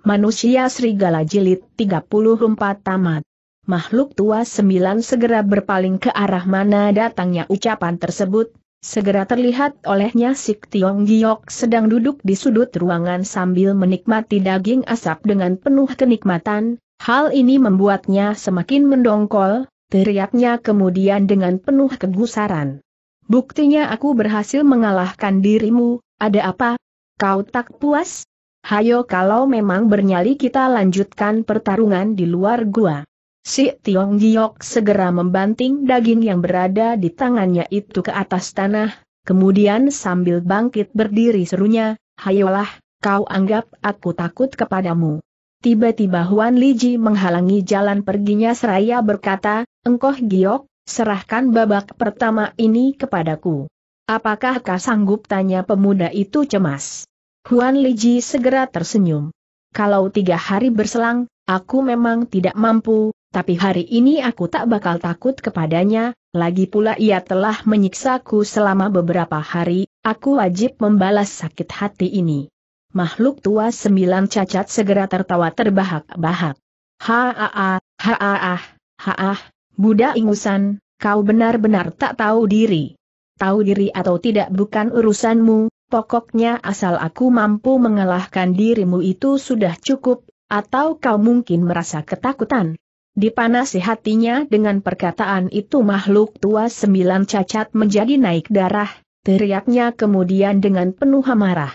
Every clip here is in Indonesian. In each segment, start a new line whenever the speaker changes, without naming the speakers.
Manusia Serigala Jilid 34 Tamat Makhluk tua sembilan segera berpaling ke arah mana datangnya ucapan tersebut, segera terlihat olehnya Sik Tiong Giok sedang duduk di sudut ruangan sambil menikmati daging asap dengan penuh kenikmatan, hal ini membuatnya semakin mendongkol, teriaknya kemudian dengan penuh kegusaran. Buktinya aku berhasil mengalahkan dirimu, ada apa? Kau tak puas? Hayo kalau memang bernyali kita lanjutkan pertarungan di luar gua. Si Tiong Giok segera membanting daging yang berada di tangannya itu ke atas tanah, kemudian sambil bangkit berdiri serunya, Hayolah, kau anggap aku takut kepadamu. Tiba-tiba Huan Liji menghalangi jalan perginya seraya berkata, Engkoh Giok, serahkan babak pertama ini kepadaku. Apakah kau sanggup tanya pemuda itu cemas? Huan Liji segera tersenyum. Kalau tiga hari berselang, aku memang tidak mampu, tapi hari ini aku tak bakal takut kepadanya, lagi pula ia telah menyiksaku selama beberapa hari, aku wajib membalas sakit hati ini. Makhluk tua sembilan cacat segera tertawa terbahak-bahak. Haa, haa, haa, budak ingusan, kau benar-benar tak tahu diri. Tahu diri atau tidak bukan urusanmu, Pokoknya asal aku mampu mengalahkan dirimu itu sudah cukup, atau kau mungkin merasa ketakutan. Dipanasi hatinya dengan perkataan itu makhluk tua sembilan cacat menjadi naik darah, teriaknya kemudian dengan penuh amarah.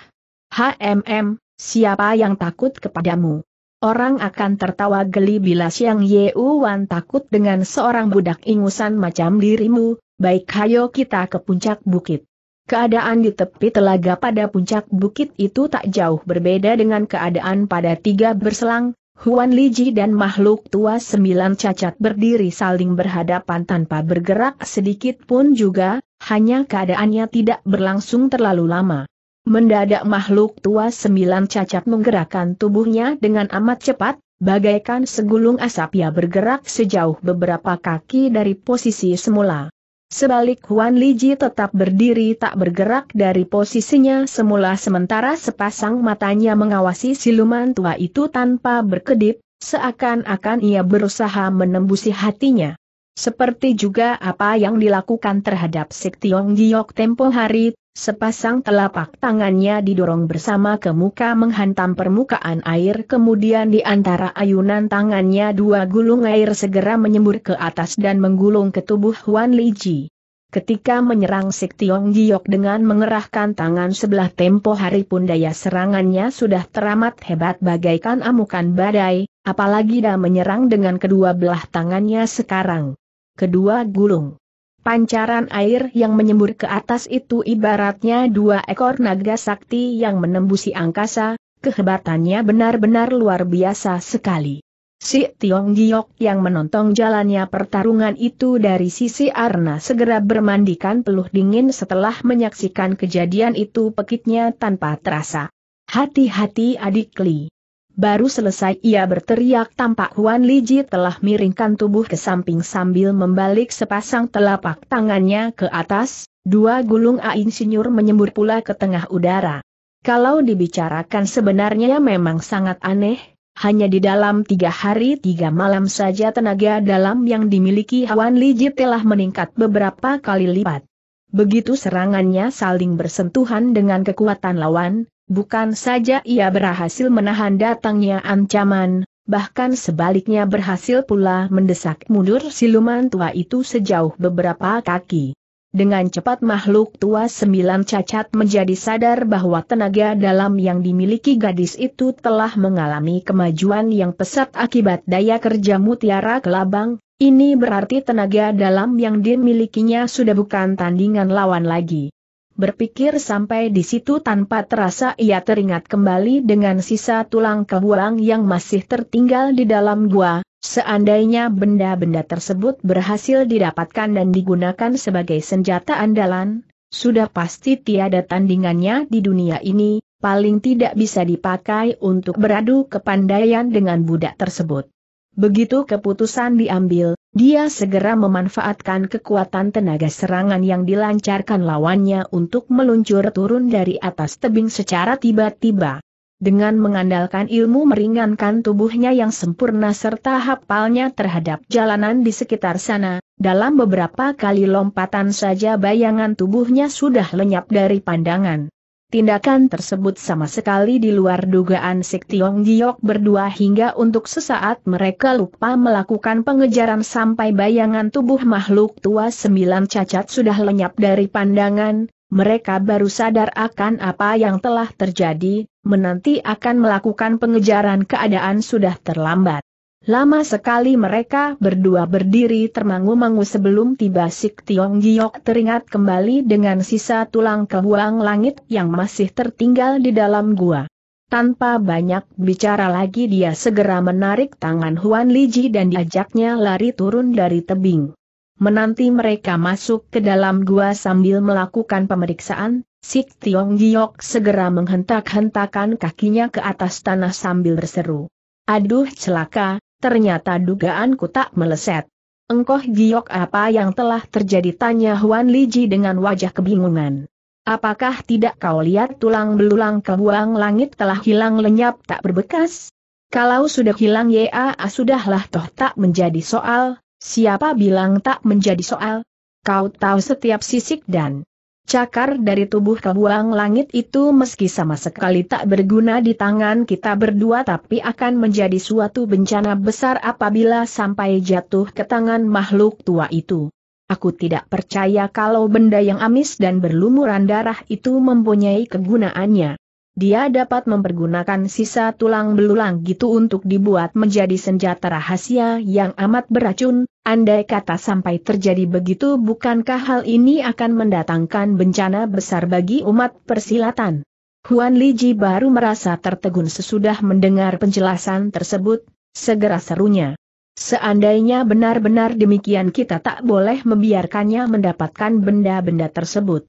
HMM, siapa yang takut kepadamu? Orang akan tertawa geli bila Siang Wan takut dengan seorang budak ingusan macam dirimu, baik hayo kita ke puncak bukit. Keadaan di tepi telaga pada puncak bukit itu tak jauh berbeda dengan keadaan pada tiga berselang, Huan Liji dan makhluk tua sembilan cacat berdiri saling berhadapan tanpa bergerak sedikit pun juga, hanya keadaannya tidak berlangsung terlalu lama. Mendadak makhluk tua sembilan cacat menggerakkan tubuhnya dengan amat cepat, bagaikan segulung asap ia bergerak sejauh beberapa kaki dari posisi semula. Sebalik Huan Liji tetap berdiri tak bergerak dari posisinya semula sementara sepasang matanya mengawasi siluman tua itu tanpa berkedip, seakan-akan ia berusaha menembusi hatinya. Seperti juga apa yang dilakukan terhadap Sik Tiong Giok tempo hari, sepasang telapak tangannya didorong bersama ke muka menghantam permukaan air kemudian di antara ayunan tangannya dua gulung air segera menyembur ke atas dan menggulung ke tubuh Wan Li Ji. Ketika menyerang Sik Tiong Giok dengan mengerahkan tangan sebelah tempo hari pun daya serangannya sudah teramat hebat bagaikan amukan badai, apalagi dah menyerang dengan kedua belah tangannya sekarang kedua gulung. Pancaran air yang menyembur ke atas itu ibaratnya dua ekor naga sakti yang menembusi angkasa, kehebatannya benar-benar luar biasa sekali. Si Tiong Giok yang menonton jalannya pertarungan itu dari sisi Arna segera bermandikan peluh dingin setelah menyaksikan kejadian itu pekitnya tanpa terasa. Hati-hati adik Li. Baru selesai ia berteriak tampak Huan Liji telah miringkan tubuh ke samping sambil membalik sepasang telapak tangannya ke atas, dua gulung Ain Sinyur menyembur pula ke tengah udara. Kalau dibicarakan sebenarnya memang sangat aneh, hanya di dalam tiga hari tiga malam saja tenaga dalam yang dimiliki Huan Liji telah meningkat beberapa kali lipat. Begitu serangannya saling bersentuhan dengan kekuatan lawan, Bukan saja ia berhasil menahan datangnya ancaman, bahkan sebaliknya berhasil pula mendesak mundur siluman tua itu sejauh beberapa kaki. Dengan cepat makhluk tua sembilan cacat menjadi sadar bahwa tenaga dalam yang dimiliki gadis itu telah mengalami kemajuan yang pesat akibat daya kerja mutiara kelabang, ini berarti tenaga dalam yang dimilikinya sudah bukan tandingan lawan lagi. Berpikir sampai di situ tanpa terasa ia teringat kembali dengan sisa tulang kebulang yang masih tertinggal di dalam gua, seandainya benda-benda tersebut berhasil didapatkan dan digunakan sebagai senjata andalan, sudah pasti tiada tandingannya di dunia ini, paling tidak bisa dipakai untuk beradu kepandaian dengan budak tersebut. Begitu keputusan diambil, dia segera memanfaatkan kekuatan tenaga serangan yang dilancarkan lawannya untuk meluncur turun dari atas tebing secara tiba-tiba. Dengan mengandalkan ilmu meringankan tubuhnya yang sempurna serta hafalnya terhadap jalanan di sekitar sana, dalam beberapa kali lompatan saja bayangan tubuhnya sudah lenyap dari pandangan. Tindakan tersebut sama sekali di luar dugaan Sik Tiong Giok berdua hingga untuk sesaat mereka lupa melakukan pengejaran sampai bayangan tubuh makhluk tua sembilan cacat sudah lenyap dari pandangan, mereka baru sadar akan apa yang telah terjadi, menanti akan melakukan pengejaran keadaan sudah terlambat. Lama sekali mereka berdua berdiri termangu-mangu sebelum tiba Sik Tiong Giok teringat kembali dengan sisa tulang kebuang langit yang masih tertinggal di dalam gua. Tanpa banyak bicara lagi dia segera menarik tangan Huan Liji dan diajaknya lari turun dari tebing. Menanti mereka masuk ke dalam gua sambil melakukan pemeriksaan, Sik Tiong Giok segera menghentak-hentakan kakinya ke atas tanah sambil berseru. Aduh celaka, ternyata dugaanku tak meleset. Engkoh giok apa yang telah terjadi tanya Huan Liji dengan wajah kebingungan. Apakah tidak kau lihat tulang belulang kebuang langit telah hilang lenyap tak berbekas? Kalau sudah hilang ya sudahlah toh tak menjadi soal, siapa bilang tak menjadi soal? Kau tahu setiap sisik dan Cakar dari tubuh kebuang langit itu meski sama sekali tak berguna di tangan kita berdua tapi akan menjadi suatu bencana besar apabila sampai jatuh ke tangan makhluk tua itu. Aku tidak percaya kalau benda yang amis dan berlumuran darah itu mempunyai kegunaannya dia dapat mempergunakan sisa tulang belulang gitu untuk dibuat menjadi senjata rahasia yang amat beracun, andai kata sampai terjadi begitu bukankah hal ini akan mendatangkan bencana besar bagi umat persilatan. Huan Liji baru merasa tertegun sesudah mendengar penjelasan tersebut, segera serunya. Seandainya benar-benar demikian kita tak boleh membiarkannya mendapatkan benda-benda tersebut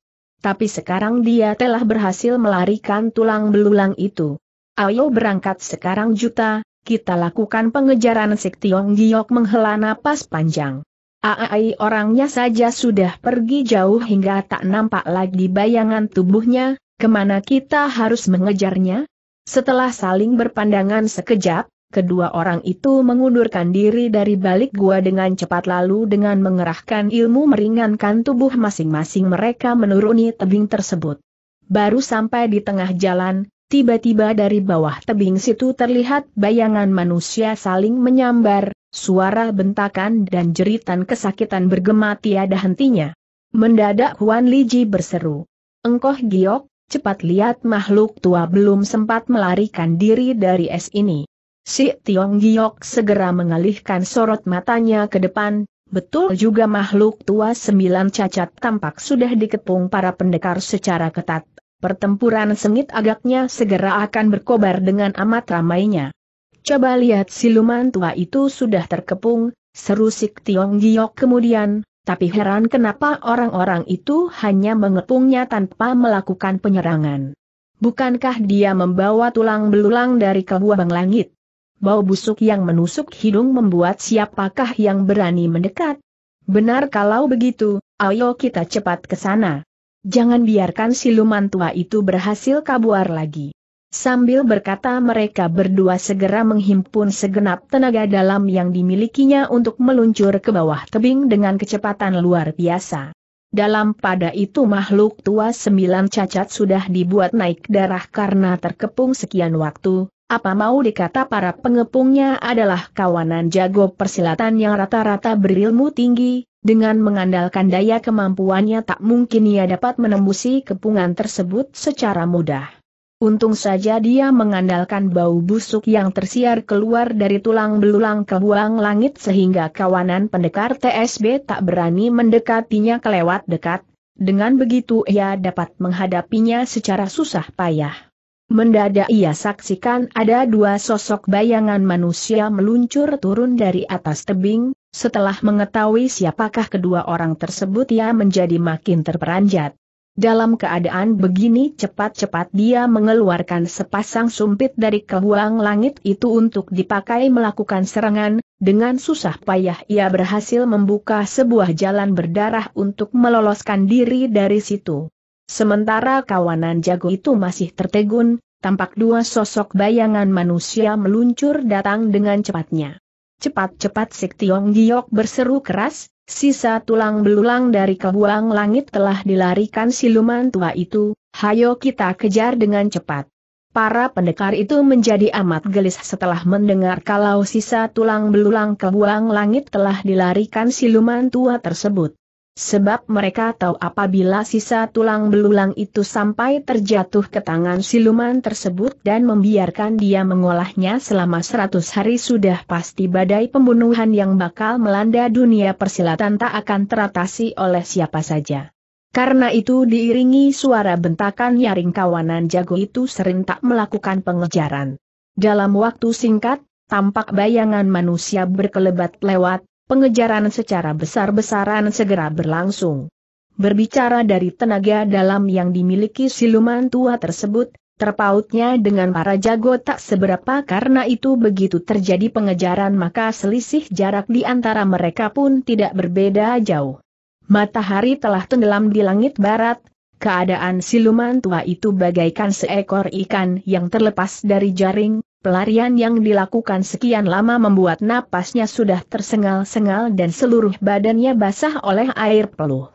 tapi sekarang dia telah berhasil melarikan tulang belulang itu. Ayo berangkat sekarang Juta, kita lakukan pengejaran Sik Tiong Giok menghela napas panjang. Aai orangnya saja sudah pergi jauh hingga tak nampak lagi bayangan tubuhnya, kemana kita harus mengejarnya? Setelah saling berpandangan sekejap, Kedua orang itu mengundurkan diri dari balik gua dengan cepat lalu dengan mengerahkan ilmu meringankan tubuh masing-masing mereka menuruni tebing tersebut. Baru sampai di tengah jalan, tiba-tiba dari bawah tebing situ terlihat bayangan manusia saling menyambar, suara bentakan dan jeritan kesakitan bergema tiada hentinya. Mendadak Huan Liji berseru. Engkoh giok, cepat lihat makhluk tua belum sempat melarikan diri dari es ini. Si Tiong Giok segera mengalihkan sorot matanya ke depan, betul juga makhluk tua sembilan cacat tampak sudah dikepung para pendekar secara ketat. Pertempuran sengit agaknya segera akan berkobar dengan amat ramainya. Coba lihat siluman tua itu sudah terkepung, seru si Tiong Giok kemudian, tapi heran kenapa orang-orang itu hanya mengepungnya tanpa melakukan penyerangan. Bukankah dia membawa tulang belulang dari kebuang langit? Bau busuk yang menusuk hidung membuat siapakah yang berani mendekat? Benar kalau begitu, ayo kita cepat ke sana. Jangan biarkan siluman tua itu berhasil kabur lagi. Sambil berkata mereka berdua segera menghimpun segenap tenaga dalam yang dimilikinya untuk meluncur ke bawah tebing dengan kecepatan luar biasa. Dalam pada itu makhluk tua sembilan cacat sudah dibuat naik darah karena terkepung sekian waktu, apa mau dikata para pengepungnya adalah kawanan jago persilatan yang rata-rata berilmu tinggi, dengan mengandalkan daya kemampuannya tak mungkin ia dapat menembusi kepungan tersebut secara mudah. Untung saja dia mengandalkan bau busuk yang tersiar keluar dari tulang belulang ke buang langit sehingga kawanan pendekar TSB tak berani mendekatinya kelewat dekat, dengan begitu ia dapat menghadapinya secara susah payah. Mendadak ia saksikan ada dua sosok bayangan manusia meluncur turun dari atas tebing, setelah mengetahui siapakah kedua orang tersebut ia menjadi makin terperanjat. Dalam keadaan begini cepat-cepat dia mengeluarkan sepasang sumpit dari kebuang langit itu untuk dipakai melakukan serangan, dengan susah payah ia berhasil membuka sebuah jalan berdarah untuk meloloskan diri dari situ. Sementara kawanan jago itu masih tertegun, tampak dua sosok bayangan manusia meluncur datang dengan cepatnya. Cepat-cepat Tiong Giok berseru keras, sisa tulang belulang dari kebuang langit telah dilarikan siluman tua itu, hayo kita kejar dengan cepat. Para pendekar itu menjadi amat gelis setelah mendengar kalau sisa tulang belulang kebuang langit telah dilarikan siluman tua tersebut. Sebab mereka tahu apabila sisa tulang belulang itu sampai terjatuh ke tangan siluman tersebut dan membiarkan dia mengolahnya selama seratus hari sudah pasti badai pembunuhan yang bakal melanda dunia persilatan tak akan teratasi oleh siapa saja. Karena itu diiringi suara bentakan nyaring kawanan jago itu serentak melakukan pengejaran. Dalam waktu singkat, tampak bayangan manusia berkelebat lewat, pengejaran secara besar-besaran segera berlangsung. Berbicara dari tenaga dalam yang dimiliki siluman tua tersebut, terpautnya dengan para jago tak seberapa karena itu begitu terjadi pengejaran maka selisih jarak di antara mereka pun tidak berbeda jauh. Matahari telah tenggelam di langit barat, keadaan siluman tua itu bagaikan seekor ikan yang terlepas dari jaring, Pelarian yang dilakukan sekian lama membuat napasnya sudah tersengal-sengal dan seluruh badannya basah oleh air peluh.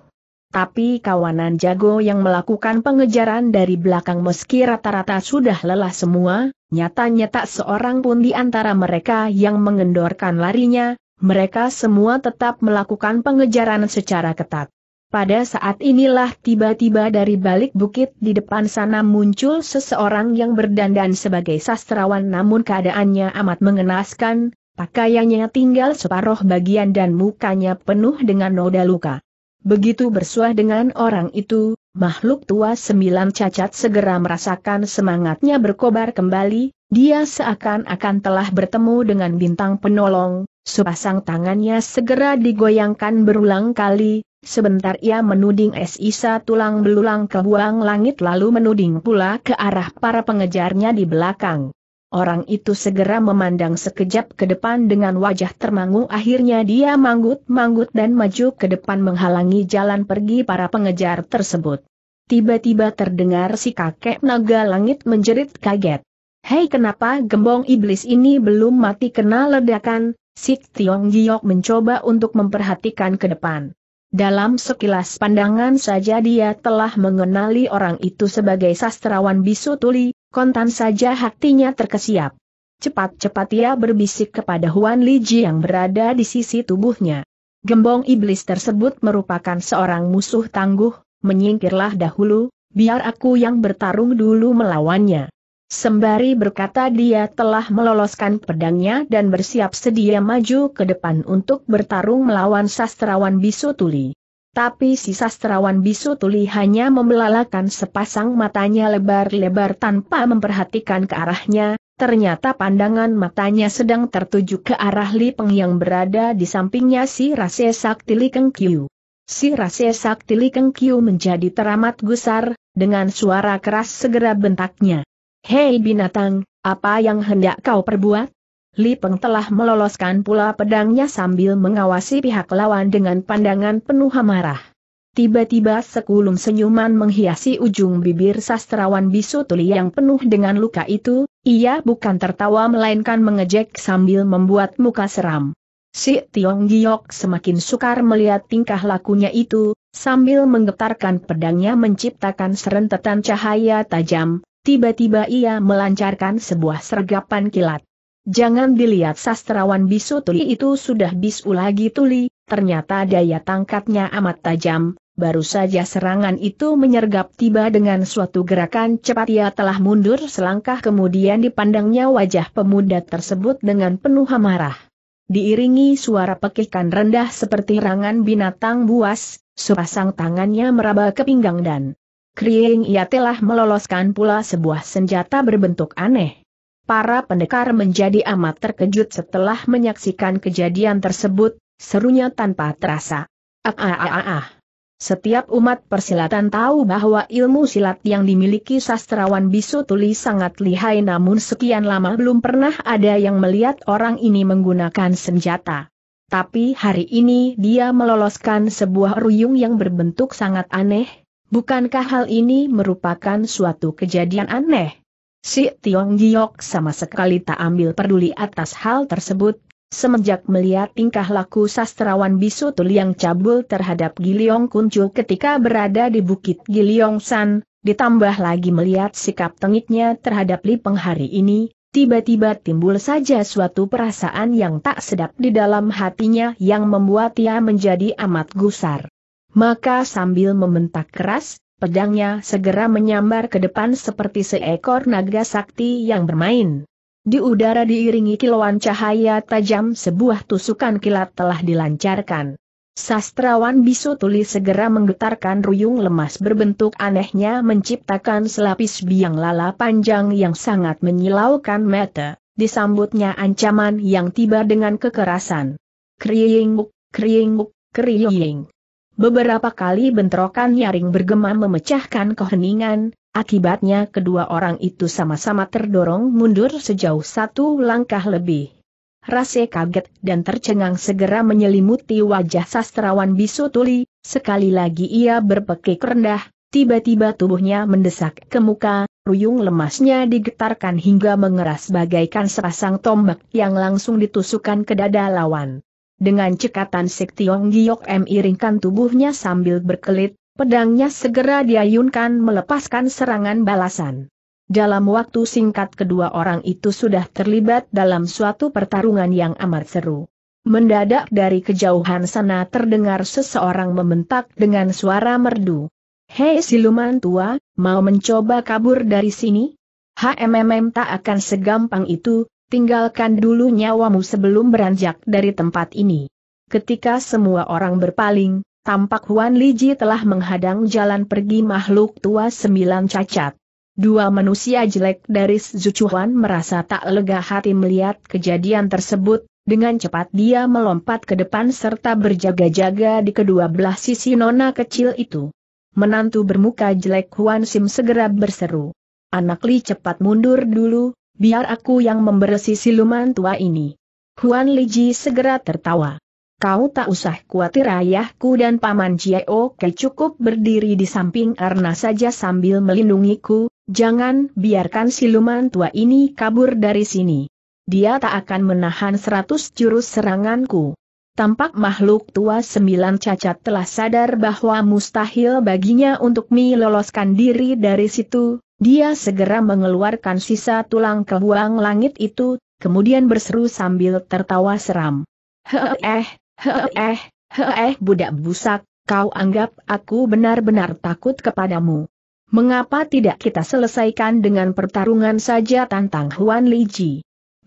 Tapi kawanan jago yang melakukan pengejaran dari belakang meski rata-rata sudah lelah semua, nyatanya tak seorang pun di antara mereka yang mengendorkan larinya, mereka semua tetap melakukan pengejaran secara ketat. Pada saat inilah tiba-tiba dari balik bukit di depan sana muncul seseorang yang berdandan sebagai sastrawan namun keadaannya amat mengenaskan, pakaiannya tinggal separuh bagian dan mukanya penuh dengan noda luka. Begitu bersuah dengan orang itu, makhluk tua sembilan cacat segera merasakan semangatnya berkobar kembali, dia seakan-akan telah bertemu dengan bintang penolong, sepasang tangannya segera digoyangkan berulang kali, Sebentar ia menuding Esisa Isa tulang belulang ke buang langit lalu menuding pula ke arah para pengejarnya di belakang. Orang itu segera memandang sekejap ke depan dengan wajah termangu akhirnya dia manggut-manggut dan maju ke depan menghalangi jalan pergi para pengejar tersebut. Tiba-tiba terdengar si kakek naga langit menjerit kaget. Hei kenapa gembong iblis ini belum mati kena ledakan, Sik Tiong Giok mencoba untuk memperhatikan ke depan. Dalam sekilas pandangan saja dia telah mengenali orang itu sebagai sastrawan bisu tuli, kontan saja hatinya terkesiap. Cepat-cepat ia berbisik kepada Huan Li Liji yang berada di sisi tubuhnya. Gembong iblis tersebut merupakan seorang musuh tangguh, menyingkirlah dahulu, biar aku yang bertarung dulu melawannya. Sembari berkata dia telah meloloskan pedangnya dan bersiap sedia maju ke depan untuk bertarung melawan sastrawan bisu tuli. Tapi si sastrawan bisu tuli hanya membelalakan sepasang matanya lebar-lebar tanpa memperhatikan ke arahnya, ternyata pandangan matanya sedang tertuju ke arah Li Peng yang berada di sampingnya si Rase Sakti Li Keng Kiu. Si Rase Sakti Li Keng Kiu menjadi teramat gusar, dengan suara keras segera bentaknya. Hei binatang, apa yang hendak kau perbuat? Li Peng telah meloloskan pula pedangnya sambil mengawasi pihak lawan dengan pandangan penuh amarah. Tiba-tiba sekulum senyuman menghiasi ujung bibir sastrawan bisu tuli yang penuh dengan luka itu, ia bukan tertawa melainkan mengejek sambil membuat muka seram. Si Tiong Giok semakin sukar melihat tingkah lakunya itu, sambil menggetarkan pedangnya menciptakan serentetan cahaya tajam, Tiba-tiba ia melancarkan sebuah sergapan kilat. Jangan dilihat sastrawan bisu tuli itu sudah bisu lagi tuli, ternyata daya tangkapnya amat tajam, baru saja serangan itu menyergap tiba dengan suatu gerakan cepat ia telah mundur selangkah kemudian dipandangnya wajah pemuda tersebut dengan penuh amarah. Diiringi suara pekikan rendah seperti rangan binatang buas, sepasang tangannya meraba ke pinggang dan Krieng ia telah meloloskan pula sebuah senjata berbentuk aneh. Para pendekar menjadi amat terkejut setelah menyaksikan kejadian tersebut, serunya tanpa terasa. Ah, ah, ah, ah, ah. Setiap umat persilatan tahu bahwa ilmu silat yang dimiliki sastrawan bisu tuli sangat lihai namun sekian lama belum pernah ada yang melihat orang ini menggunakan senjata. Tapi hari ini dia meloloskan sebuah ruyung yang berbentuk sangat aneh, Bukankah hal ini merupakan suatu kejadian aneh? Si Tiong Giok sama sekali tak ambil peduli atas hal tersebut, semenjak melihat tingkah laku sastrawan bisu yang cabul terhadap Giliong Kuncu ketika berada di Bukit Giliong San, ditambah lagi melihat sikap tengiknya terhadap Li Peng hari ini, Tiba-tiba timbul saja suatu perasaan yang tak sedap di dalam hatinya yang membuat ia menjadi amat gusar. Maka sambil membentak keras, pedangnya segera menyambar ke depan seperti seekor naga sakti yang bermain. Di udara diiringi kilauan cahaya tajam sebuah tusukan kilat telah dilancarkan. Sastrawan bisu tuli segera menggetarkan ruyung lemas berbentuk anehnya menciptakan selapis biang lala panjang yang sangat menyilaukan mata, disambutnya ancaman yang tiba dengan kekerasan. Kriinguk, kriinguk, kriing. Beberapa kali bentrokan nyaring bergema memecahkan keheningan, akibatnya kedua orang itu sama-sama terdorong mundur sejauh satu langkah lebih. Rase kaget dan tercengang segera menyelimuti wajah sastrawan bisu tuli. sekali lagi ia berpekik rendah, tiba-tiba tubuhnya mendesak ke muka, ruyung lemasnya digetarkan hingga mengeras bagaikan sepasang tombak yang langsung ditusukkan ke dada lawan. Dengan cekatan Sektiong Giok miringkan tubuhnya sambil berkelit, pedangnya segera diayunkan melepaskan serangan balasan. Dalam waktu singkat kedua orang itu sudah terlibat dalam suatu pertarungan yang amat seru. Mendadak dari kejauhan sana terdengar seseorang membentak dengan suara merdu. Hei siluman tua, mau mencoba kabur dari sini? HMMM tak akan segampang itu, tinggalkan dulu nyawamu sebelum beranjak dari tempat ini. Ketika semua orang berpaling, tampak Huan Liji telah menghadang jalan pergi makhluk tua sembilan cacat. Dua manusia jelek dari Zucuan merasa tak lega hati melihat kejadian tersebut, dengan cepat dia melompat ke depan serta berjaga-jaga di kedua belah sisi nona kecil itu. Menantu bermuka jelek Huan Sim segera berseru. Anak Li cepat mundur dulu, biar aku yang membersih siluman tua ini. Huan Liji segera tertawa. Kau tak usah khawatir ayahku dan paman Jiao Ke cukup berdiri di samping Arna saja sambil melindungiku, jangan biarkan siluman tua ini kabur dari sini. Dia tak akan menahan seratus jurus seranganku. Tampak makhluk tua sembilan cacat telah sadar bahwa mustahil baginya untuk meloloskan diri dari situ, dia segera mengeluarkan sisa tulang kebuang langit itu, kemudian berseru sambil tertawa seram. Heeh, heeh, heeh budak busak, kau anggap aku benar-benar takut kepadamu. Mengapa tidak kita selesaikan dengan pertarungan saja tantang Huan Li Ji?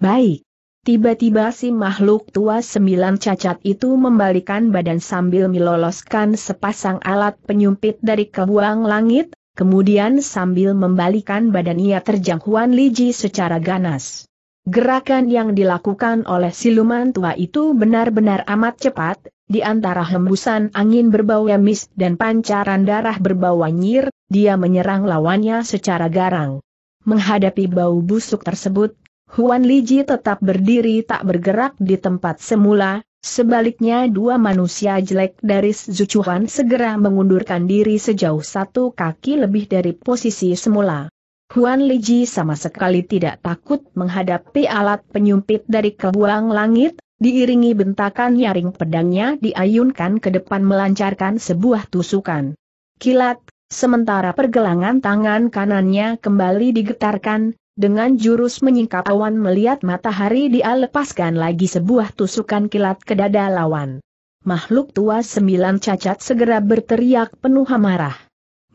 Baik. Tiba-tiba si makhluk tua sembilan cacat itu membalikan badan sambil meloloskan sepasang alat penyumpit dari kebuang langit, Kemudian sambil membalikan badan ia terjang Huan Liji secara ganas. Gerakan yang dilakukan oleh siluman tua itu benar-benar amat cepat, di antara hembusan angin berbau emis dan pancaran darah berbau nyir, dia menyerang lawannya secara garang. Menghadapi bau busuk tersebut, Huan Liji tetap berdiri tak bergerak di tempat semula, Sebaliknya dua manusia jelek dari Zucuan segera mengundurkan diri sejauh satu kaki lebih dari posisi semula. Huan Liji sama sekali tidak takut menghadapi alat penyumpit dari kebuang langit, diiringi bentakan nyaring pedangnya diayunkan ke depan melancarkan sebuah tusukan. Kilat, sementara pergelangan tangan kanannya kembali digetarkan, dengan jurus menyingkap awan melihat matahari dia lepaskan lagi sebuah tusukan kilat ke dada lawan. Makhluk tua sembilan cacat segera berteriak penuh amarah.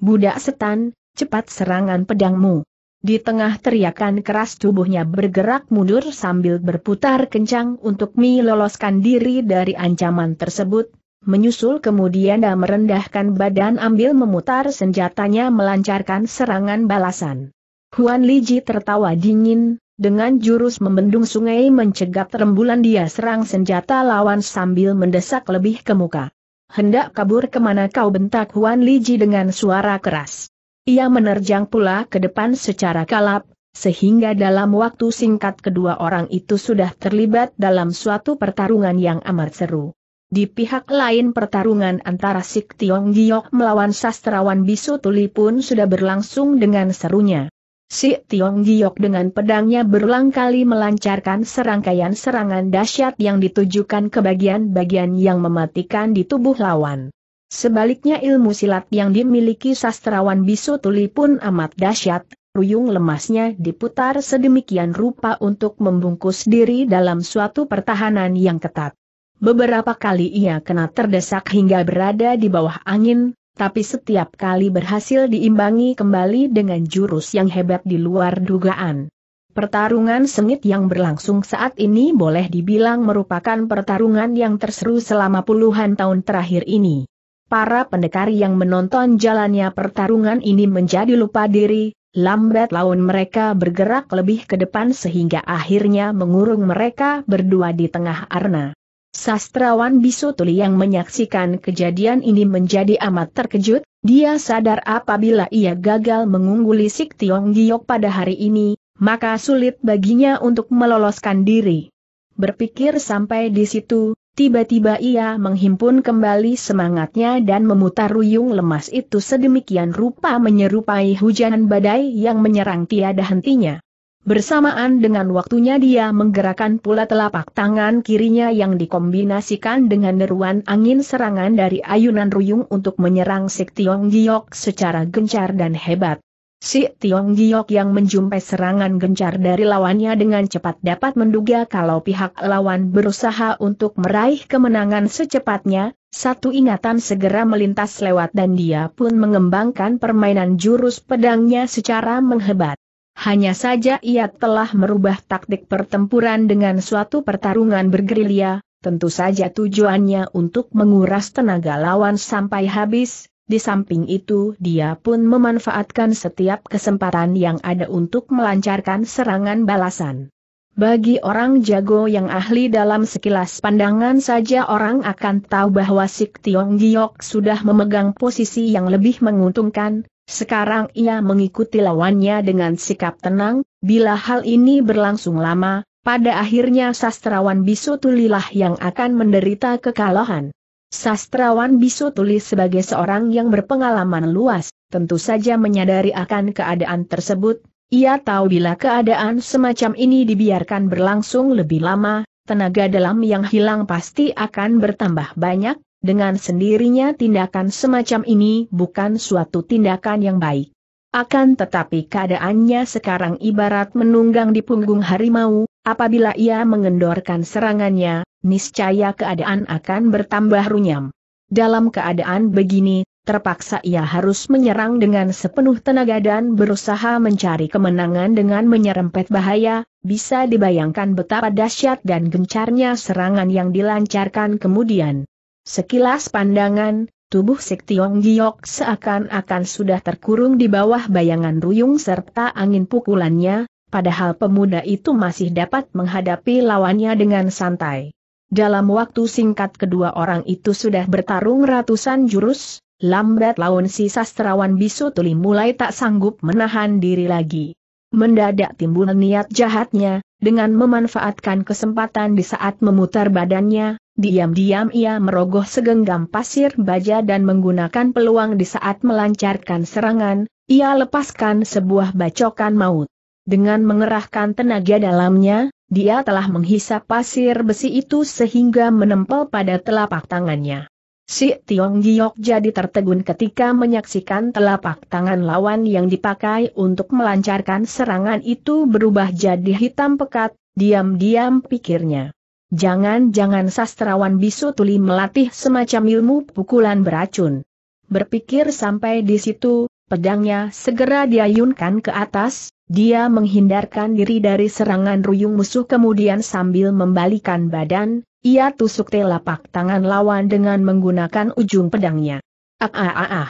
Budak setan, cepat serangan pedangmu. Di tengah teriakan keras tubuhnya bergerak mundur sambil berputar kencang untuk meloloskan diri dari ancaman tersebut, menyusul kemudian dan merendahkan badan ambil memutar senjatanya melancarkan serangan balasan. Huan Liji tertawa dingin, dengan jurus membendung sungai mencegat rembulan dia serang senjata lawan sambil mendesak lebih ke muka. Hendak kabur kemana kau bentak Huan Liji dengan suara keras. Ia menerjang pula ke depan secara kalap, sehingga dalam waktu singkat kedua orang itu sudah terlibat dalam suatu pertarungan yang amat seru. Di pihak lain pertarungan antara Sik Tiong Giok melawan sastrawan Bisu Tuli pun sudah berlangsung dengan serunya. Si Tiong Giok dengan pedangnya berulang kali melancarkan serangkaian serangan dahsyat yang ditujukan ke bagian-bagian yang mematikan di tubuh lawan. Sebaliknya ilmu silat yang dimiliki sastrawan Bisu Tuli pun amat dahsyat, Ruyung lemasnya diputar sedemikian rupa untuk membungkus diri dalam suatu pertahanan yang ketat. Beberapa kali ia kena terdesak hingga berada di bawah angin, tapi setiap kali berhasil diimbangi kembali dengan jurus yang hebat di luar dugaan. Pertarungan sengit yang berlangsung saat ini boleh dibilang merupakan pertarungan yang terseru selama puluhan tahun terakhir ini. Para pendekar yang menonton jalannya pertarungan ini menjadi lupa diri, Lambat laun mereka bergerak lebih ke depan sehingga akhirnya mengurung mereka berdua di tengah arna. Sastrawan Tuli yang menyaksikan kejadian ini menjadi amat terkejut, dia sadar apabila ia gagal mengungguli Sik Tiong Giok pada hari ini, maka sulit baginya untuk meloloskan diri. Berpikir sampai di situ, tiba-tiba ia menghimpun kembali semangatnya dan memutar ruyung lemas itu sedemikian rupa menyerupai hujanan badai yang menyerang tiada hentinya. Bersamaan dengan waktunya dia menggerakkan pula telapak tangan kirinya yang dikombinasikan dengan deruan angin serangan dari ayunan ruyung untuk menyerang Si Tiong Giok secara gencar dan hebat. Si Tiong Giok yang menjumpai serangan gencar dari lawannya dengan cepat dapat menduga kalau pihak lawan berusaha untuk meraih kemenangan secepatnya, satu ingatan segera melintas lewat dan dia pun mengembangkan permainan jurus pedangnya secara menghebat hanya saja ia telah merubah taktik pertempuran dengan suatu pertarungan bergerilya, tentu saja tujuannya untuk menguras tenaga lawan sampai habis, di samping itu dia pun memanfaatkan setiap kesempatan yang ada untuk melancarkan serangan balasan. Bagi orang jago yang ahli dalam sekilas pandangan saja orang akan tahu bahwa Sik Tiong Giok sudah memegang posisi yang lebih menguntungkan, sekarang ia mengikuti lawannya dengan sikap tenang, bila hal ini berlangsung lama, pada akhirnya sastrawan bisu tulilah yang akan menderita kekalahan. Sastrawan bisu tulis sebagai seorang yang berpengalaman luas, tentu saja menyadari akan keadaan tersebut, ia tahu bila keadaan semacam ini dibiarkan berlangsung lebih lama, tenaga dalam yang hilang pasti akan bertambah banyak, dengan sendirinya tindakan semacam ini bukan suatu tindakan yang baik. Akan tetapi keadaannya sekarang ibarat menunggang di punggung harimau, apabila ia mengendorkan serangannya, niscaya keadaan akan bertambah runyam. Dalam keadaan begini, terpaksa ia harus menyerang dengan sepenuh tenaga dan berusaha mencari kemenangan dengan menyerempet bahaya, bisa dibayangkan betapa dahsyat dan gencarnya serangan yang dilancarkan kemudian. Sekilas pandangan, tubuh Sektiong Giok seakan-akan sudah terkurung di bawah bayangan ruyung serta angin pukulannya, padahal pemuda itu masih dapat menghadapi lawannya dengan santai. Dalam waktu singkat kedua orang itu sudah bertarung ratusan jurus, lambat laun si sastrawan bisu tuli mulai tak sanggup menahan diri lagi. Mendadak timbul niat jahatnya, dengan memanfaatkan kesempatan di saat memutar badannya, Diam-diam ia merogoh segenggam pasir baja dan menggunakan peluang di saat melancarkan serangan, ia lepaskan sebuah bacokan maut. Dengan mengerahkan tenaga dalamnya, dia telah menghisap pasir besi itu sehingga menempel pada telapak tangannya. Si Tiong Giok jadi tertegun ketika menyaksikan telapak tangan lawan yang dipakai untuk melancarkan serangan itu berubah jadi hitam pekat, diam-diam pikirnya. Jangan-jangan sastrawan bisu tuli melatih semacam ilmu pukulan beracun. Berpikir sampai di situ, pedangnya segera diayunkan ke atas, dia menghindarkan diri dari serangan ruyung musuh kemudian sambil membalikan badan, ia tusuk telapak tangan lawan dengan menggunakan ujung pedangnya. Ah ah ah ah.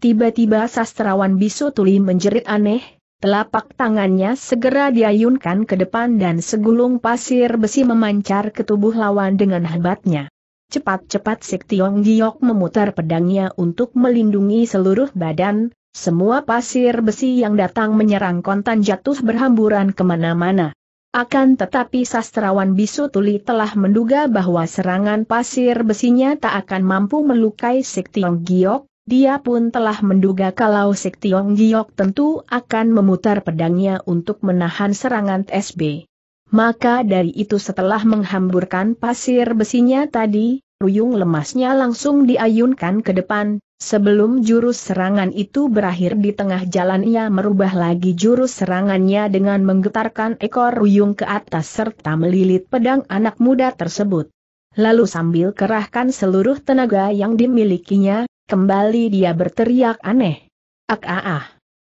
Tiba-tiba sastrawan bisu tuli menjerit aneh, Telapak tangannya segera diayunkan ke depan dan segulung pasir besi memancar ke tubuh lawan dengan hebatnya. Cepat-cepat Sik Tiong Giok memutar pedangnya untuk melindungi seluruh badan, semua pasir besi yang datang menyerang kontan jatuh berhamburan kemana-mana. Akan tetapi sastrawan bisu tuli telah menduga bahwa serangan pasir besinya tak akan mampu melukai Sik Tiong Giok, dia pun telah menduga kalau Sik Tiong Giok tentu akan memutar pedangnya untuk menahan serangan TSB. Maka dari itu setelah menghamburkan pasir besinya tadi, Ruyung lemasnya langsung diayunkan ke depan, sebelum jurus serangan itu berakhir di tengah jalan ia merubah lagi jurus serangannya dengan menggetarkan ekor Ruyung ke atas serta melilit pedang anak muda tersebut. Lalu sambil kerahkan seluruh tenaga yang dimilikinya, Kembali dia berteriak aneh. Ak ah ah.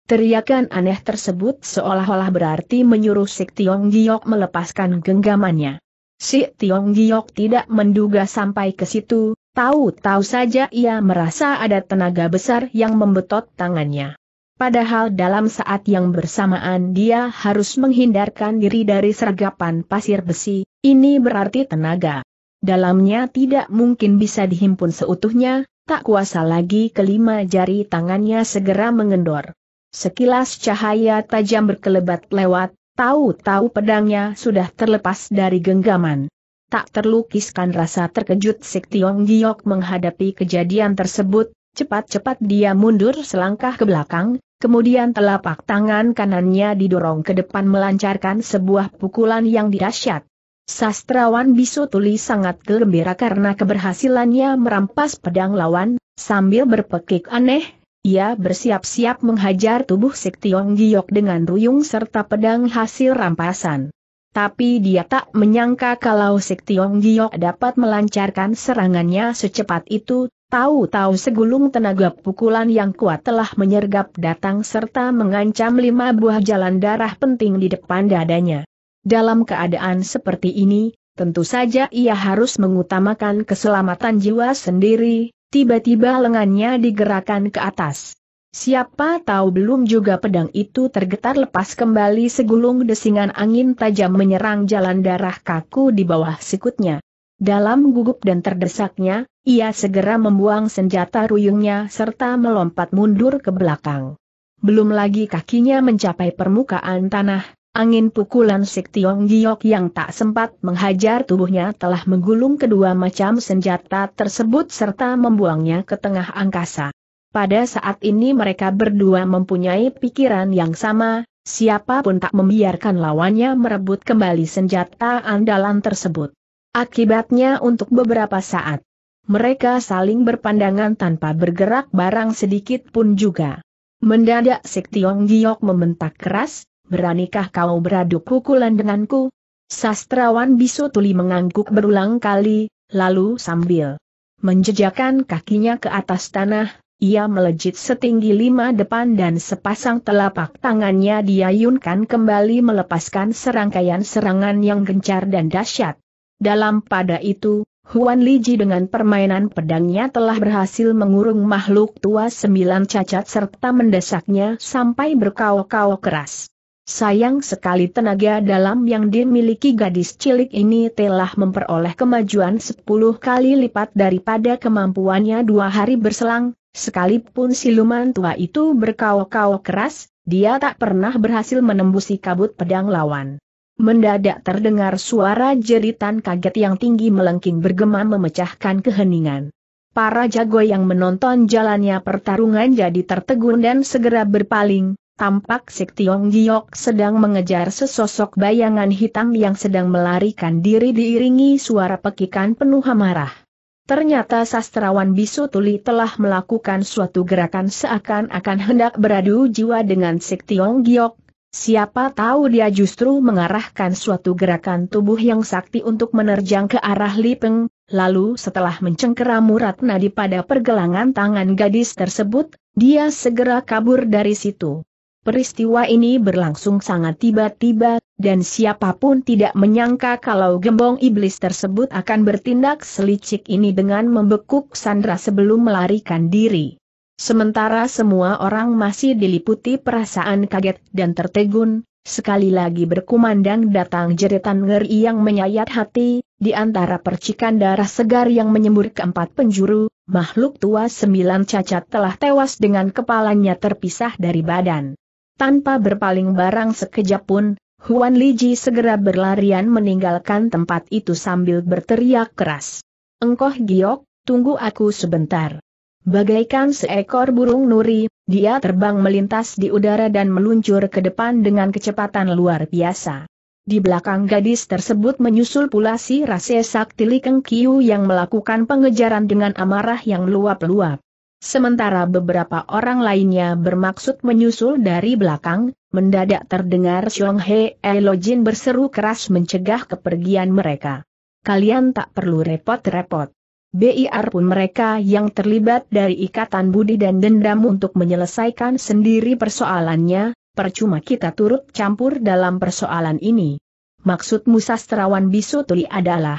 Teriakan aneh tersebut seolah-olah berarti menyuruh Sik Tiong Giok melepaskan genggamannya. Si Tiong Giok tidak menduga sampai ke situ, tahu-tahu saja ia merasa ada tenaga besar yang membetot tangannya. Padahal dalam saat yang bersamaan dia harus menghindarkan diri dari sergapan pasir besi, ini berarti tenaga. Dalamnya tidak mungkin bisa dihimpun seutuhnya, Tak kuasa lagi kelima jari tangannya segera mengendor. Sekilas cahaya tajam berkelebat lewat, tahu-tahu pedangnya sudah terlepas dari genggaman. Tak terlukiskan rasa terkejut Sik Tiong Giok menghadapi kejadian tersebut, cepat-cepat dia mundur selangkah ke belakang, Kemudian telapak tangan kanannya didorong ke depan melancarkan sebuah pukulan yang dirasyat. Sastrawan Bisu Tuli sangat gembira karena keberhasilannya merampas pedang lawan, sambil berpekik aneh, ia bersiap-siap menghajar tubuh Sektiong Giok dengan ruyung serta pedang hasil rampasan. Tapi dia tak menyangka kalau Sektiong Giok dapat melancarkan serangannya secepat itu, tahu-tahu segulung tenaga pukulan yang kuat telah menyergap datang serta mengancam lima buah jalan darah penting di depan dadanya. Dalam keadaan seperti ini, tentu saja ia harus mengutamakan keselamatan jiwa sendiri, tiba-tiba lengannya digerakkan ke atas. Siapa tahu belum juga pedang itu tergetar lepas kembali segulung desingan angin tajam menyerang jalan darah kaku di bawah sikutnya. Dalam gugup dan terdesaknya, ia segera membuang senjata ruyungnya serta melompat mundur ke belakang. Belum lagi kakinya mencapai permukaan tanah, Angin pukulan Sik Tiong Giok yang tak sempat menghajar tubuhnya telah menggulung kedua macam senjata tersebut serta membuangnya ke tengah angkasa. Pada saat ini mereka berdua mempunyai pikiran yang sama, siapapun tak membiarkan lawannya merebut kembali senjata andalan tersebut. Akibatnya untuk beberapa saat, mereka saling berpandangan tanpa bergerak barang sedikit pun juga. Mendadak Sik Tiong Giok membentak keras, beranikah kau beradu pukulan denganku? Sastrawan Bisu Tuli mengangguk berulang kali, lalu sambil menjejakkan kakinya ke atas tanah, ia melejit setinggi lima depan dan sepasang telapak tangannya diayunkan kembali melepaskan serangkaian serangan yang gencar dan dahsyat. Dalam pada itu, Huan Liji dengan permainan pedangnya telah berhasil mengurung makhluk tua sembilan cacat serta mendesaknya sampai berkau-kau keras. Sayang sekali tenaga dalam yang dimiliki gadis cilik ini telah memperoleh kemajuan 10 kali lipat daripada kemampuannya dua hari berselang, sekalipun siluman tua itu berkau-kau keras, dia tak pernah berhasil menembusi kabut pedang lawan. Mendadak terdengar suara jeritan kaget yang tinggi melengking bergema memecahkan keheningan. Para jago yang menonton jalannya pertarungan jadi tertegun dan segera berpaling, tampak Sik Tiong Giok sedang mengejar sesosok bayangan hitam yang sedang melarikan diri diiringi suara pekikan penuh amarah. Ternyata sastrawan Bisu Tuli telah melakukan suatu gerakan seakan-akan hendak beradu jiwa dengan Sik Tiong Giok. Siapa tahu dia justru mengarahkan suatu gerakan tubuh yang sakti untuk menerjang ke arah Lipeng, lalu setelah mencengkeram urat nadi pada pergelangan tangan gadis tersebut, dia segera kabur dari situ. Peristiwa ini berlangsung sangat tiba-tiba, dan siapapun tidak menyangka kalau gembong iblis tersebut akan bertindak selicik ini dengan membekuk Sandra sebelum melarikan diri. Sementara semua orang masih diliputi perasaan kaget dan tertegun, sekali lagi berkumandang datang jeritan ngeri yang menyayat hati, di antara percikan darah segar yang menyembur ke empat penjuru, makhluk tua sembilan cacat telah tewas dengan kepalanya terpisah dari badan. Tanpa berpaling barang sekejap pun, Huan Liji segera berlarian meninggalkan tempat itu sambil berteriak keras. Engkoh giok, tunggu aku sebentar. Bagaikan seekor burung nuri, dia terbang melintas di udara dan meluncur ke depan dengan kecepatan luar biasa. Di belakang gadis tersebut menyusul pula si Rase Sakti Likeng Kiu yang melakukan pengejaran dengan amarah yang luap-luap. Sementara beberapa orang lainnya bermaksud menyusul dari belakang, mendadak terdengar Xiong He Elojin berseru keras mencegah kepergian mereka. Kalian tak perlu repot-repot. BIR pun mereka yang terlibat dari ikatan budi dan dendam untuk menyelesaikan sendiri persoalannya, percuma kita turut campur dalam persoalan ini. Maksudmu sastrawan tuli adalah,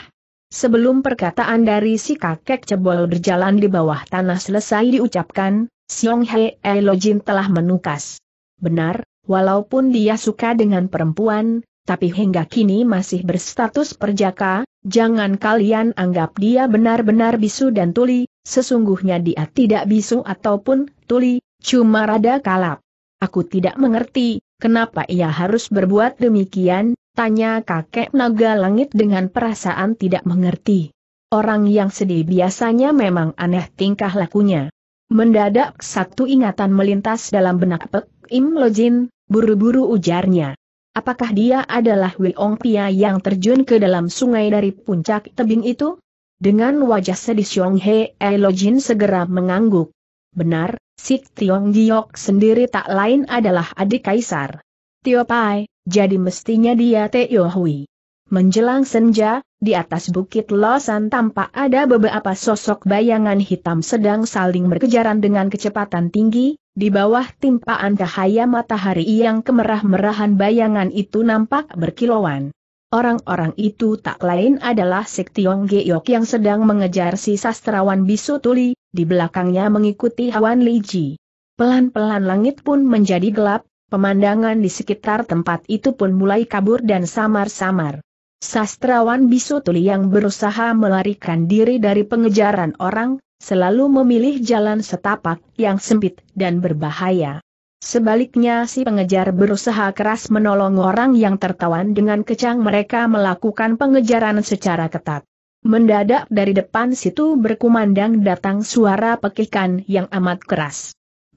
Sebelum perkataan dari si kakek cebol berjalan di bawah tanah selesai diucapkan, Siong Hei Elojin telah menukas. Benar, walaupun dia suka dengan perempuan, tapi hingga kini masih berstatus perjaka, jangan kalian anggap dia benar-benar bisu dan tuli, sesungguhnya dia tidak bisu ataupun tuli, cuma rada kalap. Aku tidak mengerti, kenapa ia harus berbuat demikian, Tanya kakek naga langit dengan perasaan tidak mengerti. Orang yang sedih biasanya memang aneh tingkah lakunya. Mendadak satu ingatan melintas dalam benak Pek Im Lojin, buru-buru ujarnya. Apakah dia adalah Wilong Pia yang terjun ke dalam sungai dari puncak tebing itu? Dengan wajah sedih Xiong He Elojin segera mengangguk. Benar, Sik Tiong Giok sendiri tak lain adalah adik Kaisar. Tio Pai, jadi mestinya dia Tio Hui. Menjelang senja, di atas bukit Losan tampak ada beberapa sosok bayangan hitam sedang saling berkejaran dengan kecepatan tinggi, di bawah timpaan cahaya matahari yang kemerah-merahan bayangan itu nampak berkilauan. Orang-orang itu tak lain adalah Sektiong Geok yang sedang mengejar si sastrawan Bisu Tuli, di belakangnya mengikuti Li Liji. Pelan-pelan langit pun menjadi gelap, pemandangan di sekitar tempat itu pun mulai kabur dan samar-samar. Sastrawan Bisu Tuli yang berusaha melarikan diri dari pengejaran orang, selalu memilih jalan setapak yang sempit dan berbahaya. Sebaliknya si pengejar berusaha keras menolong orang yang tertawan dengan kecang mereka melakukan pengejaran secara ketat. Mendadak dari depan situ berkumandang datang suara pekikan yang amat keras.